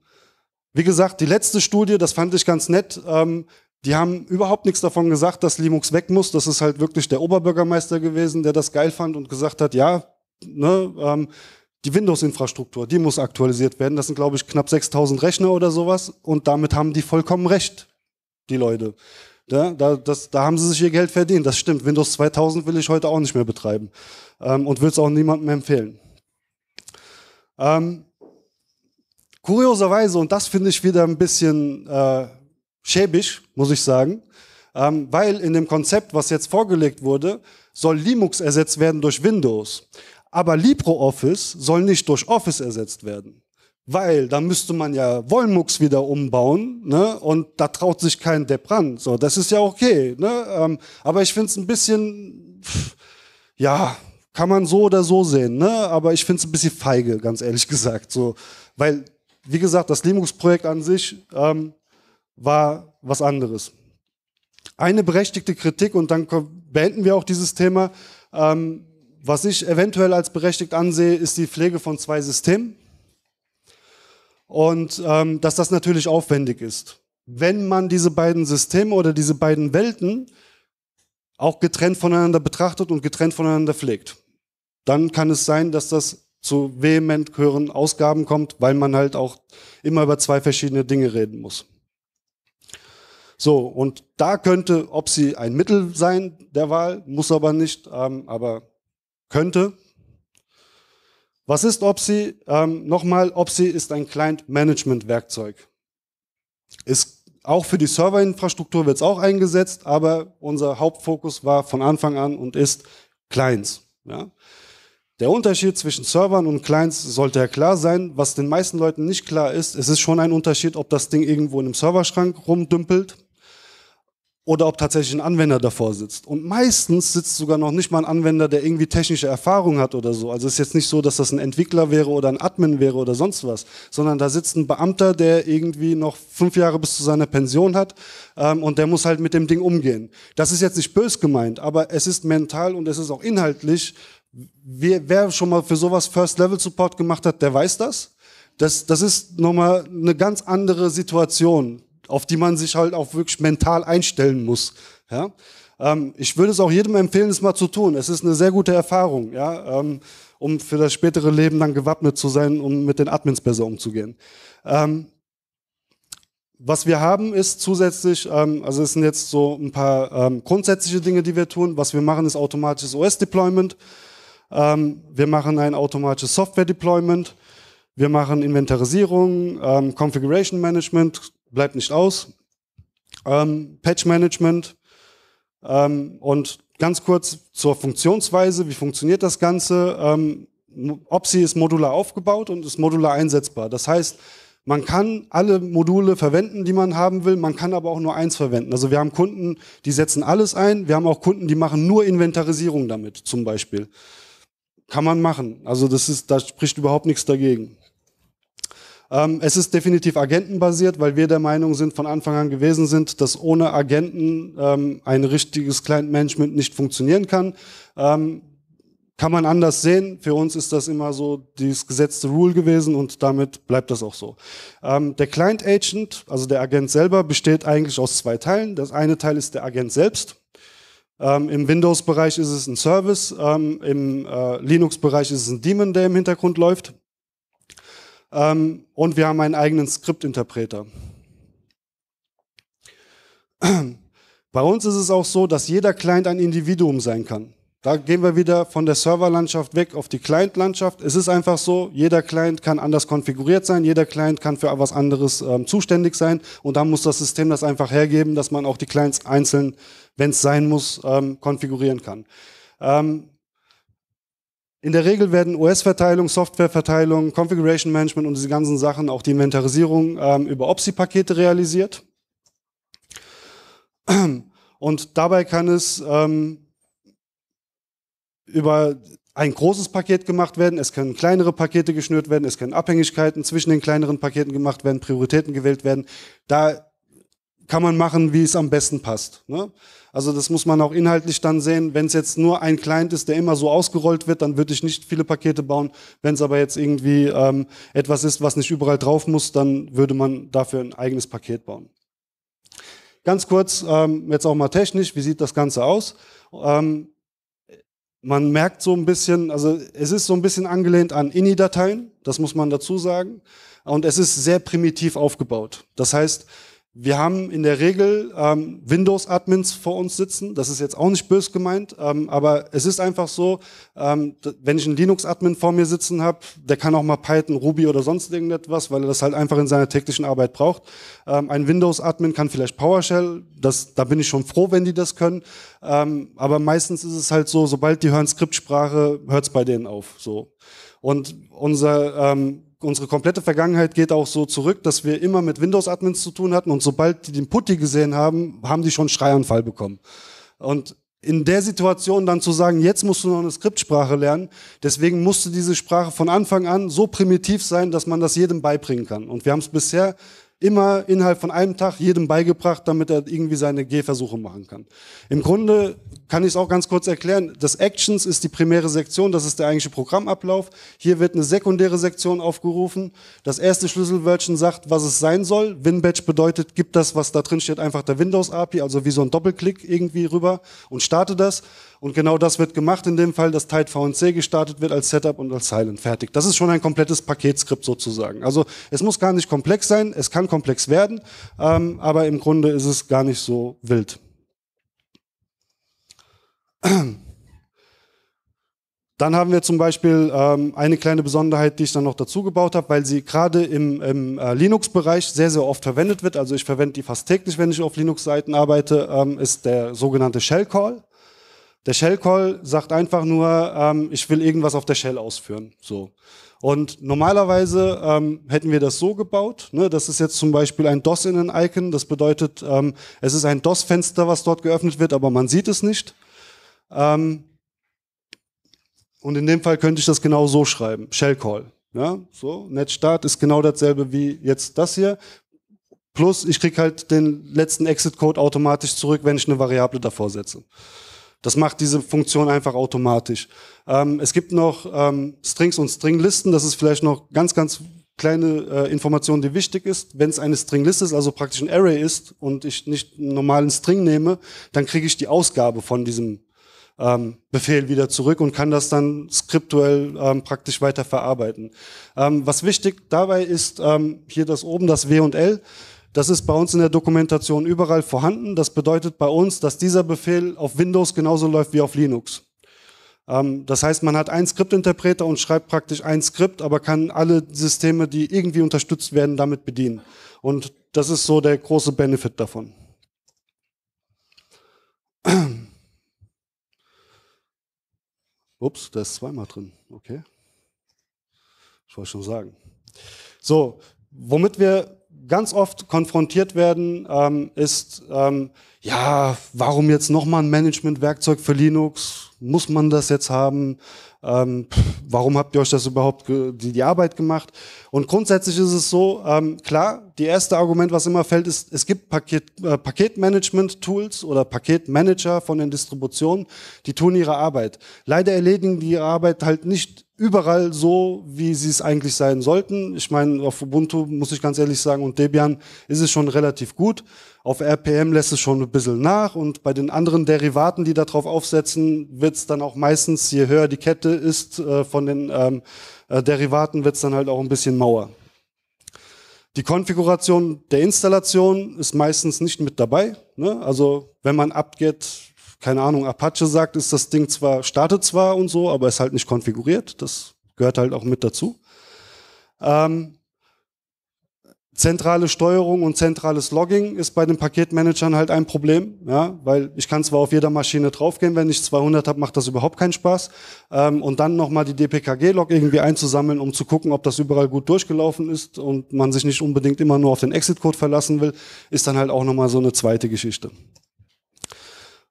wie gesagt, die letzte Studie, das fand ich ganz nett, ähm, die haben überhaupt nichts davon gesagt, dass Linux weg muss. Das ist halt wirklich der Oberbürgermeister gewesen, der das geil fand und gesagt hat, ja, ne, ähm, die Windows-Infrastruktur, die muss aktualisiert werden. Das sind, glaube ich, knapp 6000 Rechner oder sowas. Und damit haben die vollkommen recht, die Leute. Ja, da, das, da haben sie sich ihr Geld verdient. Das stimmt. Windows 2000 will ich heute auch nicht mehr betreiben. Ähm, und will es auch niemandem empfehlen. Ähm, kurioserweise, und das finde ich wieder ein bisschen äh, schäbig, muss ich sagen, ähm, weil in dem Konzept, was jetzt vorgelegt wurde, soll Linux ersetzt werden durch Windows. Aber LibreOffice soll nicht durch Office ersetzt werden. Weil da müsste man ja Wollmux wieder umbauen ne? und da traut sich kein Depp ran. So, das ist ja okay. Ne? Ähm, aber ich finde es ein bisschen, pff, ja, kann man so oder so sehen. Ne? Aber ich finde es ein bisschen feige, ganz ehrlich gesagt. So, weil, wie gesagt, das Linux-Projekt an sich ähm, war was anderes. Eine berechtigte Kritik, und dann beenden wir auch dieses Thema, ähm, was ich eventuell als berechtigt ansehe, ist die Pflege von zwei Systemen und ähm, dass das natürlich aufwendig ist. Wenn man diese beiden Systeme oder diese beiden Welten auch getrennt voneinander betrachtet und getrennt voneinander pflegt, dann kann es sein, dass das zu vehement höheren Ausgaben kommt, weil man halt auch immer über zwei verschiedene Dinge reden muss. So, und da könnte ob sie ein Mittel sein der Wahl, muss aber nicht, ähm, aber könnte. Was ist Opsi? Ähm, nochmal, Opsi ist ein Client-Management-Werkzeug. Ist auch für die Serverinfrastruktur wird es auch eingesetzt, aber unser Hauptfokus war von Anfang an und ist Clients. Ja? Der Unterschied zwischen Servern und Clients sollte ja klar sein. Was den meisten Leuten nicht klar ist, es ist schon ein Unterschied, ob das Ding irgendwo in einem Serverschrank rumdümpelt oder ob tatsächlich ein Anwender davor sitzt. Und meistens sitzt sogar noch nicht mal ein Anwender, der irgendwie technische Erfahrung hat oder so. Also es ist jetzt nicht so, dass das ein Entwickler wäre oder ein Admin wäre oder sonst was, sondern da sitzt ein Beamter, der irgendwie noch fünf Jahre bis zu seiner Pension hat ähm, und der muss halt mit dem Ding umgehen. Das ist jetzt nicht bös gemeint, aber es ist mental und es ist auch inhaltlich. Wer, wer schon mal für sowas First-Level-Support gemacht hat, der weiß das. Das, das ist nochmal eine ganz andere Situation auf die man sich halt auch wirklich mental einstellen muss. Ja? Ähm, ich würde es auch jedem empfehlen, es mal zu tun. Es ist eine sehr gute Erfahrung, ja? Ähm, um für das spätere Leben dann gewappnet zu sein, um mit den Admins besser umzugehen. Ähm, was wir haben ist zusätzlich, ähm, also es sind jetzt so ein paar ähm, grundsätzliche Dinge, die wir tun. Was wir machen ist automatisches OS-Deployment. Ähm, wir machen ein automatisches Software-Deployment. Wir machen Inventarisierung, ähm, Configuration Management, bleibt nicht aus. Ähm, Patch Management ähm, und ganz kurz zur Funktionsweise, wie funktioniert das Ganze? Ähm, OPSI ist modular aufgebaut und ist modular einsetzbar. Das heißt, man kann alle Module verwenden, die man haben will, man kann aber auch nur eins verwenden. Also wir haben Kunden, die setzen alles ein, wir haben auch Kunden, die machen nur Inventarisierung damit, zum Beispiel. Kann man machen. Also das ist, da spricht überhaupt nichts dagegen. Ähm, es ist definitiv agentenbasiert, weil wir der Meinung sind, von Anfang an gewesen sind, dass ohne Agenten ähm, ein richtiges Client-Management nicht funktionieren kann. Ähm, kann man anders sehen. Für uns ist das immer so das gesetzte Rule gewesen und damit bleibt das auch so. der Client Agent, also der Agent selber, besteht eigentlich aus zwei Teilen. Das eine Teil ist der Agent selbst. Ähm, Im Windows-Bereich ist es ein Service, ähm, im äh, Linux-Bereich ist es ein Daemon, der im Hintergrund läuft. Ähm, und wir haben einen eigenen Skriptinterpreter. Bei uns ist es auch so, dass jeder Client ein Individuum sein kann. Da gehen wir wieder von der Serverlandschaft weg auf die Clientlandschaft. Es ist einfach so, jeder Client kann anders konfiguriert sein, jeder Client kann für was anderes ähm, zuständig sein und da muss das System das einfach hergeben, dass man auch die Clients einzeln, wenn es sein muss, ähm, konfigurieren kann. Ähm, in der Regel werden OS-Verteilung, Software-Verteilung, Configuration Management und diese ganzen Sachen, auch die Inventarisierung ähm, über OPSI-Pakete realisiert. Und dabei kann es ähm, über ein großes Paket gemacht werden, es können kleinere Pakete geschnürt werden, es können Abhängigkeiten zwischen den kleineren Paketen gemacht werden, Prioritäten gewählt werden. Da kann man machen, wie es am besten passt. Ne? Also das muss man auch inhaltlich dann sehen. Wenn es jetzt nur ein Client ist, der immer so ausgerollt wird, dann würde ich nicht viele Pakete bauen. Wenn es aber jetzt irgendwie ähm, etwas ist, was nicht überall drauf muss, dann würde man dafür ein eigenes Paket bauen. Ganz kurz, ähm, jetzt auch mal technisch, wie sieht das Ganze aus? Ähm, man merkt so ein bisschen, also es ist so ein bisschen angelehnt an INI-Dateien, das muss man dazu sagen. Und es ist sehr primitiv aufgebaut. Das heißt, wir haben in der Regel ähm, Windows-Admins vor uns sitzen. Das ist jetzt auch nicht bös gemeint, ähm, aber es ist einfach so, ähm, wenn ich einen Linux-Admin vor mir sitzen habe, der kann auch mal Python, Ruby oder sonst irgendetwas, weil er das halt einfach in seiner täglichen Arbeit braucht. Ähm, ein Windows-Admin kann vielleicht PowerShell, das, da bin ich schon froh, wenn die das können. Ähm, aber meistens ist es halt so, sobald die hören Skriptsprache, hört es bei denen auf. So. Und unser ähm, unsere komplette Vergangenheit geht auch so zurück, dass wir immer mit Windows-Admins zu tun hatten und sobald die den Putty gesehen haben, haben die schon Schreianfall bekommen. Und in der Situation dann zu sagen, jetzt musst du noch eine Skriptsprache lernen, deswegen musste diese Sprache von Anfang an so primitiv sein, dass man das jedem beibringen kann. Und wir haben es bisher immer innerhalb von einem Tag jedem beigebracht, damit er irgendwie seine Gehversuche machen kann. Im Grunde kann ich es auch ganz kurz erklären. Das Actions ist die primäre Sektion, das ist der eigentliche Programmablauf. Hier wird eine sekundäre Sektion aufgerufen. Das erste Schlüsselwörtchen sagt, was es sein soll. WinBatch bedeutet, gibt das, was da drin steht, einfach der Windows-API, also wie so ein Doppelklick irgendwie rüber und starte das. Und genau das wird gemacht in dem Fall, dass Tide VNC gestartet wird als Setup und als Silent. Fertig. Das ist schon ein komplettes Paketskript sozusagen. Also es muss gar nicht komplex sein, es kann komplex werden, ähm, aber im Grunde ist es gar nicht so wild. Dann haben wir zum Beispiel ähm, eine kleine Besonderheit, die ich dann noch dazu gebaut habe, weil sie gerade im, im äh, Linux-Bereich sehr, sehr oft verwendet wird. Also ich verwende die fast täglich, wenn ich auf Linux-Seiten arbeite, ähm, ist der sogenannte Shell-Call. Der Shell-Call sagt einfach nur, ähm, ich will irgendwas auf der Shell ausführen. So. Und normalerweise ähm, hätten wir das so gebaut. Ne? Das ist jetzt zum Beispiel ein DOS-Innen-Icon. Das bedeutet, ähm, es ist ein DOS-Fenster, was dort geöffnet wird, aber man sieht es nicht. Ähm, und in dem Fall könnte ich das genau so schreiben. Shellcall. Ja? So, NetStart ist genau dasselbe wie jetzt das hier. Plus, ich kriege halt den letzten Exit-Code automatisch zurück, wenn ich eine Variable davor setze. Das macht diese Funktion einfach automatisch. Ähm, es gibt noch ähm, Strings und Stringlisten. Das ist vielleicht noch ganz, ganz kleine äh, Information, die wichtig ist. Wenn es eine Stringliste ist, also praktisch ein Array ist und ich nicht einen normalen String nehme, dann kriege ich die Ausgabe von diesem ähm, Befehl wieder zurück und kann das dann skriptuell ähm, praktisch weiter verarbeiten. Ähm, was wichtig dabei ist, ähm, hier das oben, das W und L. Das ist bei uns in der Dokumentation überall vorhanden. Das bedeutet bei uns, dass dieser Befehl auf Windows genauso läuft wie auf Linux. Ähm, das heißt, man hat einen Skriptinterpreter und schreibt praktisch ein Skript, aber kann alle Systeme, die irgendwie unterstützt werden, damit bedienen. Und das ist so der große Benefit davon. Ups, da ist zweimal drin. Okay. Ich wollte schon sagen. So, womit wir ganz oft konfrontiert werden, ähm, ist, ähm, ja, warum jetzt nochmal ein Management-Werkzeug für Linux? Muss man das jetzt haben? Ähm, warum habt ihr euch das überhaupt die, die Arbeit gemacht? Und grundsätzlich ist es so, ähm, klar, die erste Argument, was immer fällt, ist, es gibt Paket, äh, Paketmanagement-Tools oder Paketmanager von den Distributionen, die tun ihre Arbeit. Leider erledigen die ihre Arbeit halt nicht überall so, wie sie es eigentlich sein sollten. Ich meine, auf Ubuntu muss ich ganz ehrlich sagen und Debian ist es schon relativ gut. Auf RPM lässt es schon ein bisschen nach und bei den anderen Derivaten, die darauf aufsetzen, wird es dann auch meistens, je höher die Kette ist äh, von den ähm, äh, Derivaten wird es dann halt auch ein bisschen mauer. Die Konfiguration der Installation ist meistens nicht mit dabei. Ne? Also wenn man apt keine Ahnung, Apache sagt, ist das Ding zwar, startet zwar und so, aber ist halt nicht konfiguriert. Das gehört halt auch mit dazu. Ähm, Zentrale Steuerung und zentrales Logging ist bei den Paketmanagern halt ein Problem, ja, weil ich kann zwar auf jeder Maschine draufgehen, wenn ich 200 habe, macht das überhaupt keinen Spaß. Ähm, und dann nochmal die DPKG-Log irgendwie einzusammeln, um zu gucken, ob das überall gut durchgelaufen ist und man sich nicht unbedingt immer nur auf den Exit-Code verlassen will, ist dann halt auch nochmal so eine zweite Geschichte.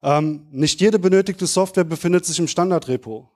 Ähm, nicht jede benötigte Software befindet sich im Standard-Repo.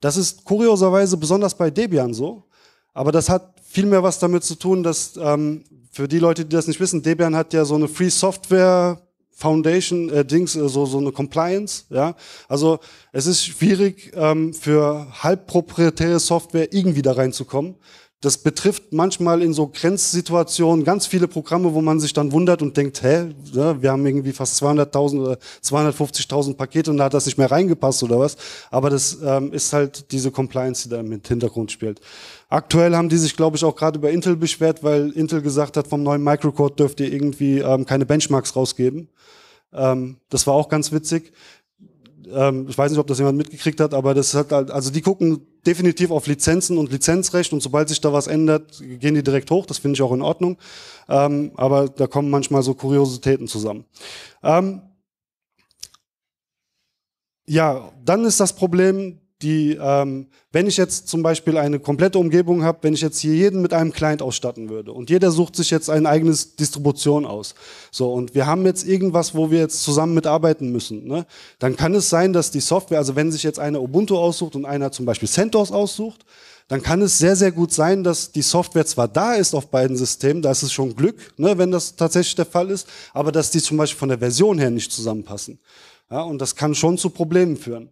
Das ist kurioserweise besonders bei Debian so. Aber das hat viel mehr was damit zu tun, dass ähm, für die Leute, die das nicht wissen, Debian hat ja so eine Free Software Foundation äh, Dings, äh, so so eine Compliance. Ja, also es ist schwierig ähm, für halb proprietäre Software irgendwie da reinzukommen. Das betrifft manchmal in so Grenzsituationen ganz viele Programme, wo man sich dann wundert und denkt, hä, ja, wir haben irgendwie fast 200.000 oder 250.000 Pakete und da hat das nicht mehr reingepasst oder was. Aber das ähm, ist halt diese Compliance, die da im Hintergrund spielt. Aktuell haben die sich, glaube ich, auch gerade über Intel beschwert, weil Intel gesagt hat, vom neuen Microcode dürft ihr irgendwie ähm, keine Benchmarks rausgeben. Ähm, das war auch ganz witzig. Ähm, ich weiß nicht, ob das jemand mitgekriegt hat, aber das hat halt, also die gucken definitiv auf Lizenzen und Lizenzrecht und sobald sich da was ändert, gehen die direkt hoch. Das finde ich auch in Ordnung. Ähm, aber da kommen manchmal so Kuriositäten zusammen. Ähm, ja, dann ist das Problem, die, ähm, wenn ich jetzt zum Beispiel eine komplette Umgebung habe, wenn ich jetzt hier jeden mit einem Client ausstatten würde und jeder sucht sich jetzt ein eigenes Distribution aus, so und wir haben jetzt irgendwas, wo wir jetzt zusammen mitarbeiten müssen, ne? dann kann es sein, dass die Software, also wenn sich jetzt einer Ubuntu aussucht und einer zum Beispiel CentOS aussucht, dann kann es sehr, sehr gut sein, dass die Software zwar da ist auf beiden Systemen, da ist es schon Glück, ne, wenn das tatsächlich der Fall ist, aber dass die zum Beispiel von der Version her nicht zusammenpassen. Ja, und das kann schon zu Problemen führen.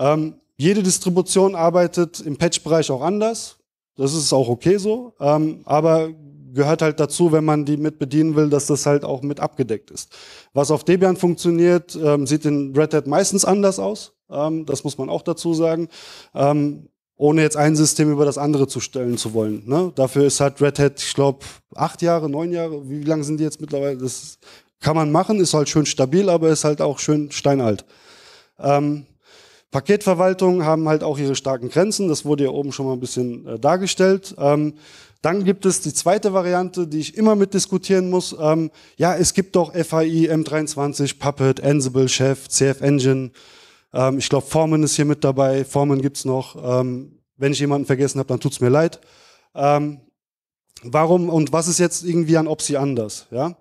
Ähm, jede Distribution arbeitet im Patch-Bereich auch anders. Das ist auch okay so. Ähm, aber gehört halt dazu, wenn man die mit bedienen will, dass das halt auch mit abgedeckt ist. Was auf Debian funktioniert, ähm, sieht in Red Hat meistens anders aus. Ähm, das muss man auch dazu sagen. Ähm, ohne jetzt ein System über das andere zu stellen zu wollen. Ne? Dafür ist halt Red Hat, ich glaube, acht Jahre, neun Jahre, wie lange sind die jetzt mittlerweile? Das kann man machen, ist halt schön stabil, aber ist halt auch schön steinalt. Ähm, Paketverwaltungen haben halt auch ihre starken Grenzen. Das wurde ja oben schon mal ein bisschen äh, dargestellt. Ähm, dann gibt es die zweite Variante, die ich immer mit diskutieren muss. Ähm, ja, es gibt doch FAI, M23, Puppet, Ansible, Chef, CF Engine. Ähm, ich glaube, Forman ist hier mit dabei. Forman gibt's noch. Ähm, wenn ich jemanden vergessen habe, dann tut's mir leid. Ähm, warum und was ist jetzt irgendwie an Opsi anders? Ja?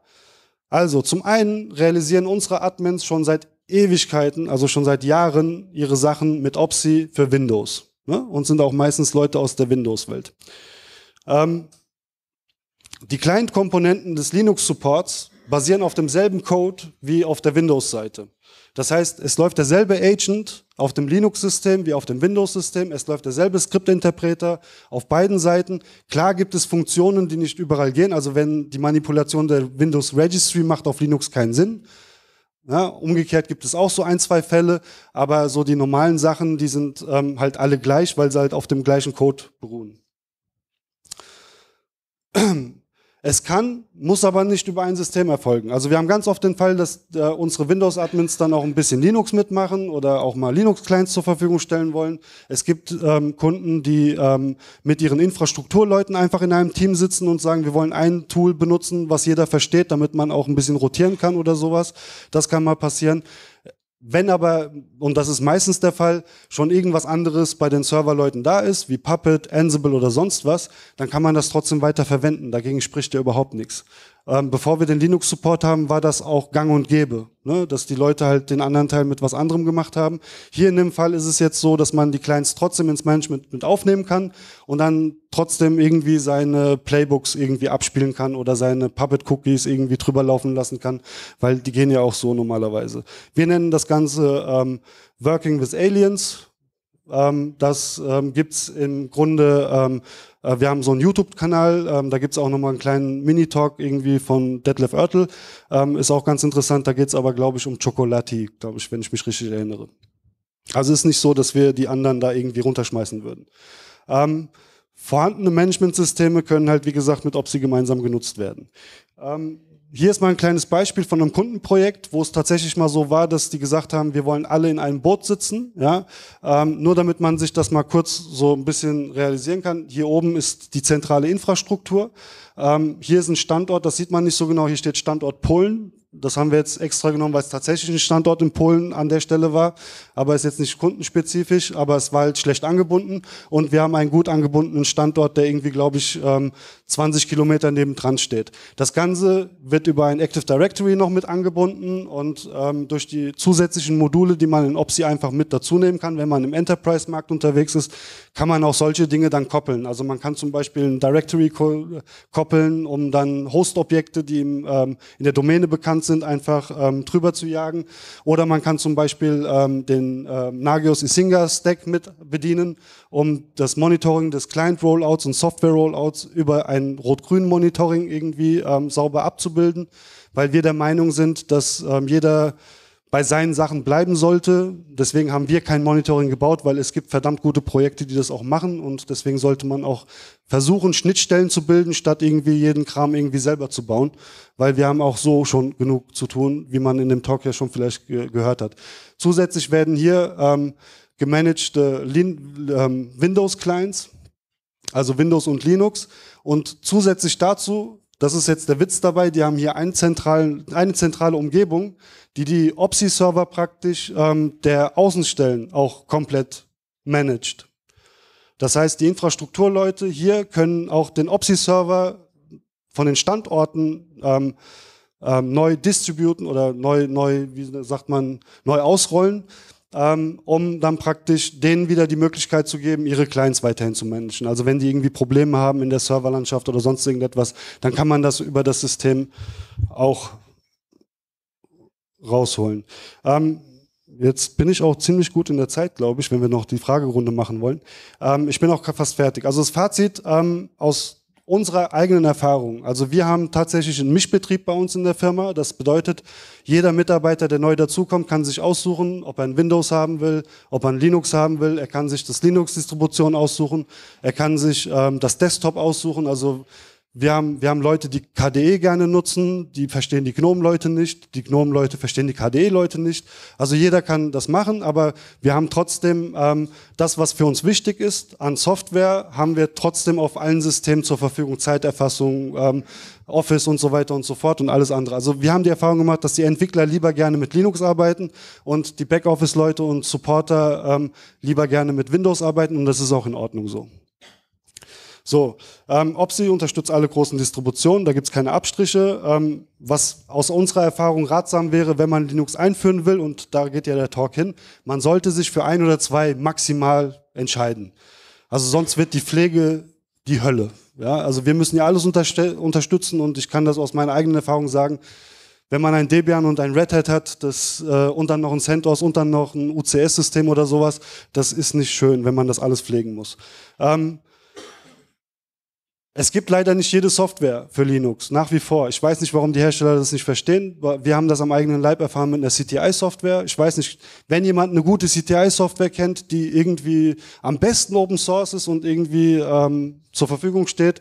Also, zum einen realisieren unsere Admins schon seit Ewigkeiten, also schon seit Jahren, ihre Sachen mit OPSI für Windows. Ne? Und sind auch meistens Leute aus der Windows-Welt. Ähm, die Client-Komponenten des Linux-Supports basieren auf demselben Code wie auf der Windows-Seite. Das heißt, es läuft derselbe Agent auf dem Linux-System wie auf dem Windows-System, es läuft derselbe Skriptinterpreter auf beiden Seiten. Klar gibt es Funktionen, die nicht überall gehen, also wenn die Manipulation der Windows Registry macht auf Linux keinen Sinn, Ne? umgekehrt gibt es auch so ein, zwei Fälle, aber so die normalen Sachen, die sind ähm, halt alle gleich, weil sie halt auf dem gleichen Code beruhen. Es kann, muss aber nicht über ein System erfolgen. Also wir haben ganz oft den Fall, dass äh, unsere Windows-Admins dann auch ein bisschen Linux mitmachen oder auch mal Linux-Clients zur Verfügung stellen wollen. Es gibt ähm, Kunden, die ähm, mit ihren Infrastrukturleuten einfach in einem Team sitzen und sagen, wir wollen ein Tool benutzen, was jeder versteht, damit man auch ein bisschen rotieren kann oder sowas. Das kann mal passieren. Wenn aber, und das ist meistens der Fall, schon irgendwas anderes bei den Serverleuten da ist, wie Puppet, Ansible oder sonst was, dann kann man das trotzdem weiter verwenden. Dagegen spricht ja überhaupt nichts. Ähm, bevor wir den Linux-Support haben, war das auch gang und gäbe, ne? dass die Leute halt den anderen Teil mit was anderem gemacht haben. Hier in dem Fall ist es jetzt so, dass man die Clients trotzdem ins Management mit aufnehmen kann und dann trotzdem irgendwie seine Playbooks irgendwie abspielen kann oder seine Puppet-Cookies irgendwie drüber laufen lassen kann, weil die gehen ja auch so normalerweise. Wir nennen das Ganze ähm, Working with Aliens, ähm, das ähm, gibt im Grunde, ähm, äh, wir haben so einen YouTube-Kanal, ähm, da gibt's auch nochmal einen kleinen Mini-Talk irgendwie von Detlef Oertel. Ähm, ist auch ganz interessant, da geht's aber, glaube ich, um Chocolati, glaube ich, wenn ich mich richtig erinnere. Also ist nicht so, dass wir die anderen da irgendwie runterschmeißen würden. Ähm, vorhandene Managementsysteme können halt, wie gesagt, mit OPSI gemeinsam genutzt werden. Ähm, hier ist mal ein kleines Beispiel von einem Kundenprojekt, wo es tatsächlich mal so war, dass die gesagt haben, wir wollen alle in einem Boot sitzen, ja, ähm, nur damit man sich das mal kurz so ein bisschen realisieren kann. Hier oben ist die zentrale Infrastruktur. Ähm, hier ist ein Standort, das sieht man nicht so genau, hier steht Standort Polen. Das haben wir jetzt extra genommen, weil es tatsächlich ein Standort in Polen an der Stelle war. Aber ist jetzt nicht kundenspezifisch, aber es war halt schlecht angebunden. Und wir haben einen gut angebundenen Standort, der irgendwie, glaube ich, 20 ähm, Kilometer nebendran steht. Das Ganze wird über ein Active Directory noch mit angebunden und ähm, durch die zusätzlichen Module, die man in OPSI einfach mit dazu nehmen kann, wenn man im Enterprise-Markt unterwegs ist, kann man auch solche Dinge dann koppeln. Also man kann zum Beispiel ein Directory koppeln, um dann Host-Objekte, die ähm, in der Domäne bekannt bekannt sind, einfach ähm, drüber zu jagen. Oder man kann zum Beispiel ähm, den äh, Nagios Isinga Stack mit bedienen, um das Monitoring des Client Rollouts und Software Rollouts über ein rot-grün Monitoring irgendwie ähm, sauber abzubilden, weil wir der Meinung sind, dass ähm, jeder bei seinen Sachen bleiben sollte. Deswegen haben wir kein Monitoring gebaut, weil es gibt verdammt gute Projekte, die das auch machen und deswegen sollte man auch versuchen, Schnittstellen zu bilden, statt irgendwie jeden Kram irgendwie selber zu bauen, weil wir haben auch so schon genug zu tun, wie man in dem Talk ja schon vielleicht ge gehört hat. Zusätzlich werden hier ähm, gemanagte Lin ähm, Windows-Clients, also Windows und Linux und zusätzlich dazu das ist jetzt der Witz dabei. Die haben hier einen zentralen, eine zentrale Umgebung, die die OPSI-Server praktisch ähm, der Außenstellen auch komplett managt. Das heißt, die Infrastrukturleute hier können auch den OPSI-Server von den Standorten ähm, ähm, neu distributen oder neu, neu, wie sagt man, neu ausrollen, ähm, um dann praktisch denen wieder die Möglichkeit zu geben, ihre Clients weiterhin zu managen. Also wenn die irgendwie Probleme haben in der Serverlandschaft oder sonst irgendetwas, dann kann man das über das System auch rausholen. Ähm, jetzt bin ich auch ziemlich gut in der Zeit, glaube ich, wenn wir noch die Fragerunde machen wollen. Ähm, ich bin auch fast fertig. Also das Fazit ähm, aus unserer eigenen Erfahrung. Also wir haben tatsächlich einen Mischbetrieb bei uns in der Firma. Das bedeutet, jeder Mitarbeiter, der neu dazukommt, kann sich aussuchen, ob er ein Windows haben will, ob er ein Linux haben will. Er kann sich das Linux-Distribution aussuchen. Er kann sich ähm, das Desktop aussuchen. Also wir haben, wir haben Leute, die KDE gerne nutzen, die verstehen die GNOME-Leute nicht, die GNOME-Leute verstehen die KDE-Leute nicht. Also jeder kann das machen, aber wir haben trotzdem ähm, das, was für uns wichtig ist an Software, haben wir trotzdem auf allen Systemen zur Verfügung, Zeiterfassung, ähm, Office und so weiter und so fort und alles andere. Also wir haben die Erfahrung gemacht, dass die Entwickler lieber gerne mit Linux arbeiten und die Backoffice-Leute und Supporter ähm, lieber gerne mit Windows arbeiten und das ist auch in Ordnung so. So, ähm, Opsi unterstützt alle großen Distributionen, da gibt es keine Abstriche. Ähm, was aus unserer Erfahrung ratsam wäre, wenn man Linux einführen will, und da geht ja der Talk hin, man sollte sich für ein oder zwei maximal entscheiden. Also sonst wird die Pflege die Hölle. Ja, also wir müssen ja alles unterstützen und ich kann das aus meiner eigenen Erfahrung sagen, wenn man ein Debian und ein Red Hat hat das, äh, und dann noch ein CentOS und dann noch ein UCS-System oder sowas, das ist nicht schön, wenn man das alles pflegen muss. Ähm, es gibt leider nicht jede Software für Linux, nach wie vor. Ich weiß nicht, warum die Hersteller das nicht verstehen. Wir haben das am eigenen Leib erfahren mit einer CTI-Software. Ich weiß nicht, wenn jemand eine gute CTI-Software kennt, die irgendwie am besten Open Source ist und irgendwie ähm, zur Verfügung steht,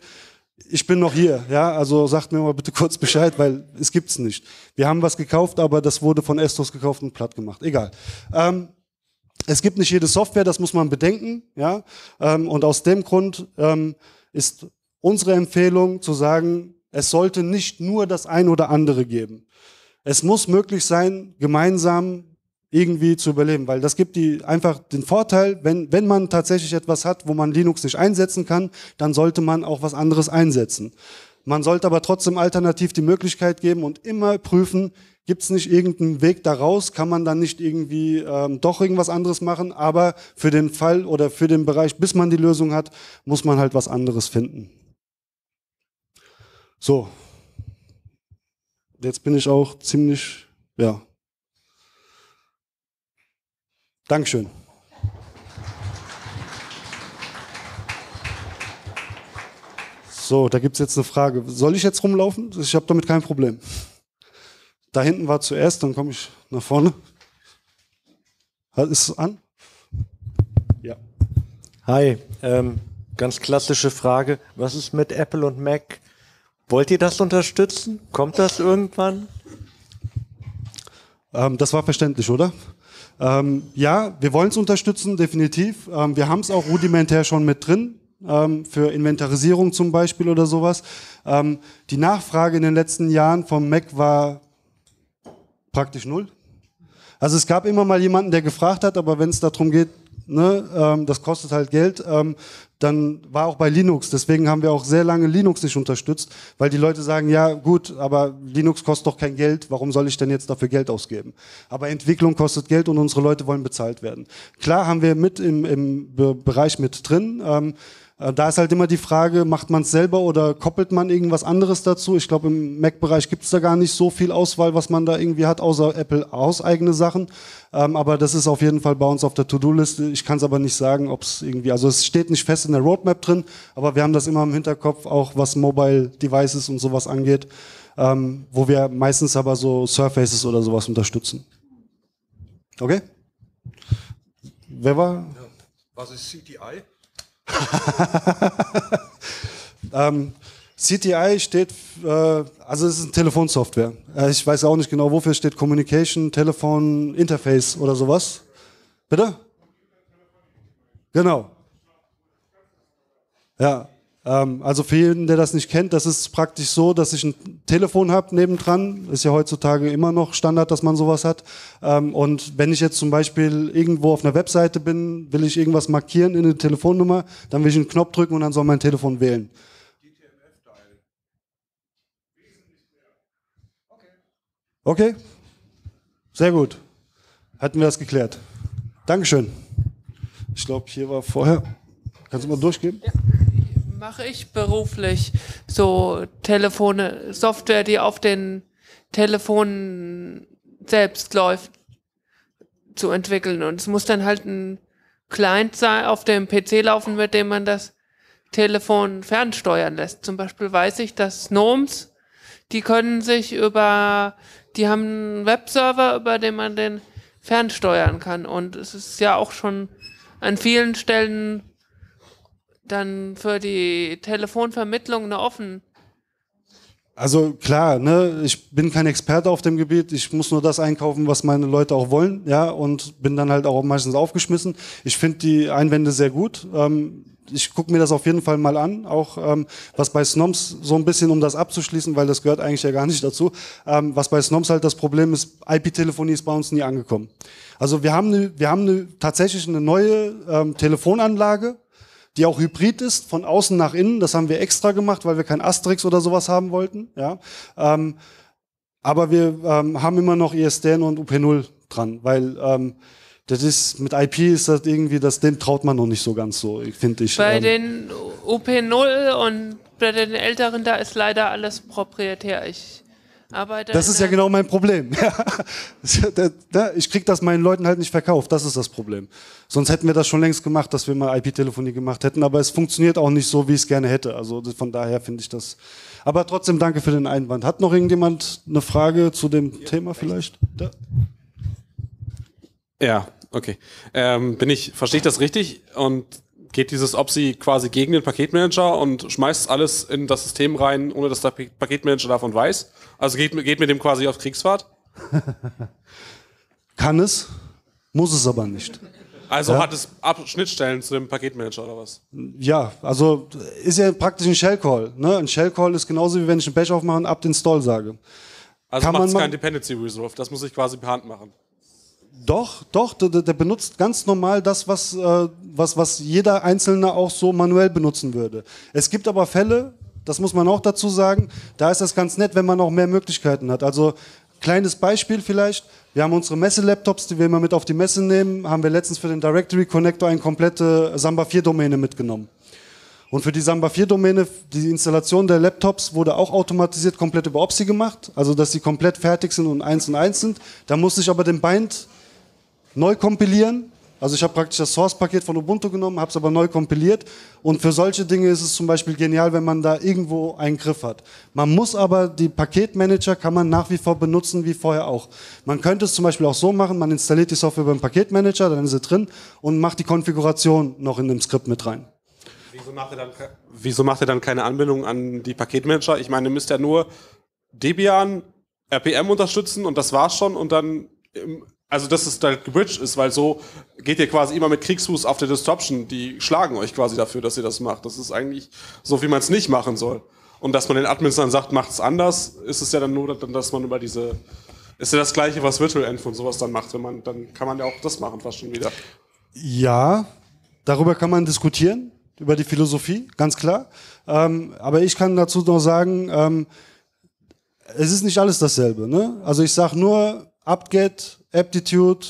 ich bin noch hier, ja, also sagt mir mal bitte kurz Bescheid, weil es gibt's nicht. Wir haben was gekauft, aber das wurde von Estos gekauft und platt gemacht. Egal. Ähm, es gibt nicht jede Software, das muss man bedenken, ja, ähm, und aus dem Grund ähm, ist unsere Empfehlung zu sagen, es sollte nicht nur das ein oder andere geben. Es muss möglich sein, gemeinsam irgendwie zu überleben, weil das gibt die einfach den Vorteil, wenn, wenn man tatsächlich etwas hat, wo man Linux nicht einsetzen kann, dann sollte man auch was anderes einsetzen. Man sollte aber trotzdem alternativ die Möglichkeit geben und immer prüfen, gibt es nicht irgendeinen Weg daraus, kann man dann nicht irgendwie ähm, doch irgendwas anderes machen, aber für den Fall oder für den Bereich, bis man die Lösung hat, muss man halt was anderes finden. So, jetzt bin ich auch ziemlich, ja. Dankeschön. So, da gibt es jetzt eine Frage. Soll ich jetzt rumlaufen? Ich habe damit kein Problem. Da hinten war zuerst, dann komme ich nach vorne. Halt, ist es an? Ja. Hi, ähm, ganz klassische Frage. Was ist mit Apple und Mac? Wollt ihr das unterstützen? Kommt das irgendwann? Ähm, das war verständlich, oder? Ähm, ja, wir wollen es unterstützen, definitiv. Ähm, wir haben es auch rudimentär schon mit drin, ähm, für Inventarisierung zum Beispiel oder sowas. Ähm, die Nachfrage in den letzten Jahren vom Mac war praktisch null. Also es gab immer mal jemanden, der gefragt hat, aber wenn es darum geht, ne, ähm, das kostet halt Geld, dann war auch bei Linux. Deswegen haben wir auch sehr lange Linux nicht unterstützt, weil die Leute sagen, ja gut, aber Linux kostet doch kein Geld, warum soll ich denn jetzt dafür Geld ausgeben? Aber Entwicklung kostet Geld und unsere Leute wollen bezahlt werden. Klar haben wir mit im, im Bereich mit drin. Ähm, äh, da ist halt immer die Frage, macht man es selber oder koppelt man irgendwas anderes dazu? Ich glaube, im Mac-Bereich gibt es da gar nicht so viel Auswahl, was man da irgendwie hat, außer Apple eigene Sachen. Ähm, aber das ist auf jeden Fall bei uns auf der To-Do-Liste. Ich kann es aber nicht sagen, ob es irgendwie, also es steht nicht fest in der Roadmap drin, aber wir haben das immer im Hinterkopf, auch was Mobile Devices und sowas angeht, ähm, wo wir meistens aber so Surfaces oder sowas unterstützen. Okay? Wer war? Was ist CTI? ähm, CTI steht, äh, also es ist eine Telefonsoftware. Äh, ich weiß auch nicht genau, wofür steht Communication, Telefon, Interface oder sowas. Bitte? Genau. Ja, ähm, also für jeden, der das nicht kennt, das ist praktisch so, dass ich ein Telefon habe nebendran. Ist ja heutzutage immer noch Standard, dass man sowas hat. Ähm, und wenn ich jetzt zum Beispiel irgendwo auf einer Webseite bin, will ich irgendwas markieren in eine Telefonnummer, dann will ich einen Knopf drücken und dann soll mein Telefon wählen. Okay, sehr gut. Hatten wir das geklärt. Dankeschön. Ich glaube, hier war vorher. Kannst du mal durchgehen? Ja mache ich beruflich so Telefone, Software, die auf den Telefonen selbst läuft, zu entwickeln. Und es muss dann halt ein Client sein, auf dem PC laufen, mit dem man das Telefon fernsteuern lässt. Zum Beispiel weiß ich, dass Gnomes, die können sich über, die haben einen Webserver, über den man den fernsteuern kann. Und es ist ja auch schon an vielen Stellen dann für die Telefonvermittlung noch offen? Also klar, ne, ich bin kein Experte auf dem Gebiet, ich muss nur das einkaufen, was meine Leute auch wollen, ja, und bin dann halt auch meistens aufgeschmissen. Ich finde die Einwände sehr gut. Ähm, ich gucke mir das auf jeden Fall mal an, auch ähm, was bei Snoms so ein bisschen, um das abzuschließen, weil das gehört eigentlich ja gar nicht dazu, ähm, was bei Snoms halt das Problem ist, IP-Telefonie ist bei uns nie angekommen. Also wir haben, ne, wir haben ne, tatsächlich eine neue ähm, Telefonanlage, die auch hybrid ist, von außen nach innen. Das haben wir extra gemacht, weil wir kein Asterix oder sowas haben wollten. Ja. Ähm, aber wir ähm, haben immer noch ISDN und UP0 dran, weil ähm, das ist, mit IP ist das irgendwie, das, dem traut man noch nicht so ganz so, finde ich. Bei ähm. den UP0 und bei den Älteren, da ist leider alles proprietär. Ich aber da das ist ja genau mein Problem. ich kriege das meinen Leuten halt nicht verkauft, das ist das Problem. Sonst hätten wir das schon längst gemacht, dass wir mal IP-Telefonie gemacht hätten, aber es funktioniert auch nicht so, wie ich es gerne hätte. Also von daher finde ich das. Aber trotzdem danke für den Einwand. Hat noch irgendjemand eine Frage zu dem ja, Thema vielleicht? Da. Ja, okay. Ähm, bin ich, verstehe ich das richtig? Und geht dieses Opsi quasi gegen den Paketmanager und schmeißt alles in das System rein, ohne dass der Paketmanager davon weiß. Also geht, geht mit dem quasi auf Kriegsfahrt. Kann es, muss es aber nicht. Also ja? hat es Ab Schnittstellen zu dem Paketmanager oder was? Ja, also ist ja praktisch ein Shellcall. Ne? Ein Shellcall ist genauso wie wenn ich einen Bash aufmache und ab den Stall sage. Also macht es kein Dependency Resolve, das muss ich quasi per Hand machen. Doch, doch, der, der benutzt ganz normal das, was äh, was, was jeder Einzelne auch so manuell benutzen würde. Es gibt aber Fälle, das muss man auch dazu sagen, da ist das ganz nett, wenn man auch mehr Möglichkeiten hat. Also kleines Beispiel vielleicht. Wir haben unsere Messe-Laptops, die wir immer mit auf die Messe nehmen, haben wir letztens für den Directory Connector eine komplette Samba 4-Domäne mitgenommen. Und für die Samba 4-Domäne, die Installation der Laptops wurde auch automatisiert komplett über OPSI gemacht, also dass sie komplett fertig sind und eins und eins sind. Da musste ich aber den Bind neu kompilieren, also ich habe praktisch das Source-Paket von Ubuntu genommen, habe es aber neu kompiliert und für solche Dinge ist es zum Beispiel genial, wenn man da irgendwo einen Griff hat. Man muss aber, die Paketmanager kann man nach wie vor benutzen wie vorher auch. Man könnte es zum Beispiel auch so machen, man installiert die Software beim Paketmanager, dann ist sie drin und macht die Konfiguration noch in dem Skript mit rein. Wieso macht, dann, wieso macht er dann, keine Anbindung an die Paketmanager? Ich meine, müsst ja nur Debian, RPM unterstützen und das war's schon und dann also, dass es da gebridged ist, weil so geht ihr quasi immer mit Kriegsfuß auf der Disruption. Die schlagen euch quasi dafür, dass ihr das macht. Das ist eigentlich so, wie man es nicht machen soll. Und dass man den Admins dann sagt, macht es anders, ist es ja dann nur, dass man über diese. Ist ja das Gleiche, was Virtual Env und sowas dann macht. Wenn man, dann kann man ja auch das machen, fast schon wieder. Ja, darüber kann man diskutieren, über die Philosophie, ganz klar. Ähm, aber ich kann dazu noch sagen, ähm, es ist nicht alles dasselbe. Ne? Also ich sage nur, apt-get, aptitude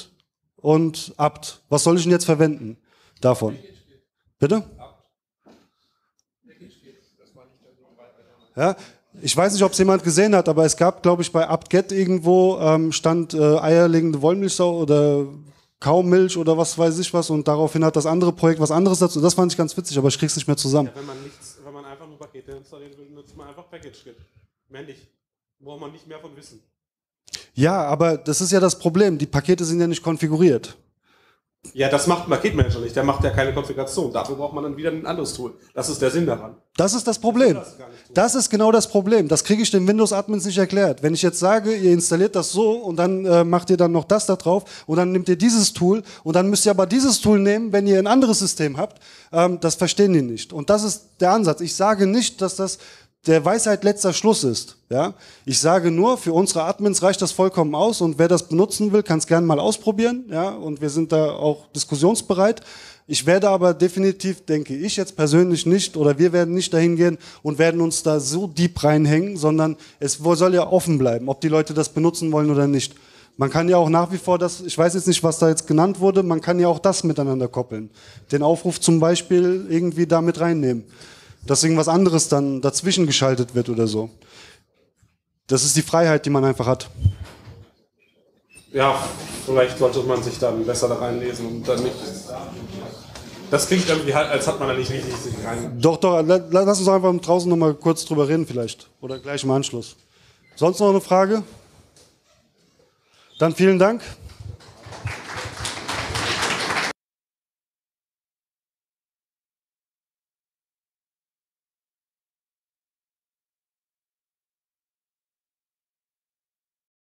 und apt. Was soll ich denn jetzt verwenden davon? Bitte? Ja, ich weiß nicht, ob es jemand gesehen hat, aber es gab, glaube ich, bei apt-get irgendwo ähm, stand äh, eierlegende Wollmilchsau oder Kaumilch oder was weiß ich was und daraufhin hat das andere Projekt was anderes dazu. Das fand ich ganz witzig, aber ich krieg's nicht mehr zusammen. Ja, wenn, man nichts, wenn man einfach nur Pakete installieren will, nutzt man einfach Package-Git. Männlich. nicht. Braucht man nicht mehr von wissen. Ja, aber das ist ja das Problem. Die Pakete sind ja nicht konfiguriert. Ja, das macht ein Paketmanager nicht. Der macht ja keine Konfiguration. Dafür braucht man dann wieder ein anderes Tool. Das ist der Sinn daran. Das ist das Problem. Das, das ist genau das Problem. Das kriege ich den Windows-Admins nicht erklärt. Wenn ich jetzt sage, ihr installiert das so und dann äh, macht ihr dann noch das da drauf und dann nehmt ihr dieses Tool und dann müsst ihr aber dieses Tool nehmen, wenn ihr ein anderes System habt, ähm, das verstehen die nicht. Und das ist der Ansatz. Ich sage nicht, dass das der Weisheit letzter Schluss ist. Ja? Ich sage nur, für unsere Admins reicht das vollkommen aus und wer das benutzen will, kann es gerne mal ausprobieren. Ja? Und wir sind da auch diskussionsbereit. Ich werde aber definitiv, denke ich jetzt persönlich nicht, oder wir werden nicht dahin gehen und werden uns da so deep reinhängen, sondern es soll ja offen bleiben, ob die Leute das benutzen wollen oder nicht. Man kann ja auch nach wie vor das, ich weiß jetzt nicht, was da jetzt genannt wurde, man kann ja auch das miteinander koppeln. Den Aufruf zum Beispiel irgendwie damit reinnehmen dass irgendwas anderes dann dazwischen geschaltet wird oder so. Das ist die Freiheit, die man einfach hat. Ja, vielleicht sollte man sich dann besser da reinlesen und dann nicht. Das klingt irgendwie halt, als hat man da nicht richtig sich rein. Doch, doch, lass uns einfach draußen nochmal kurz drüber reden, vielleicht. Oder gleich im Anschluss. Sonst noch eine Frage? Dann vielen Dank.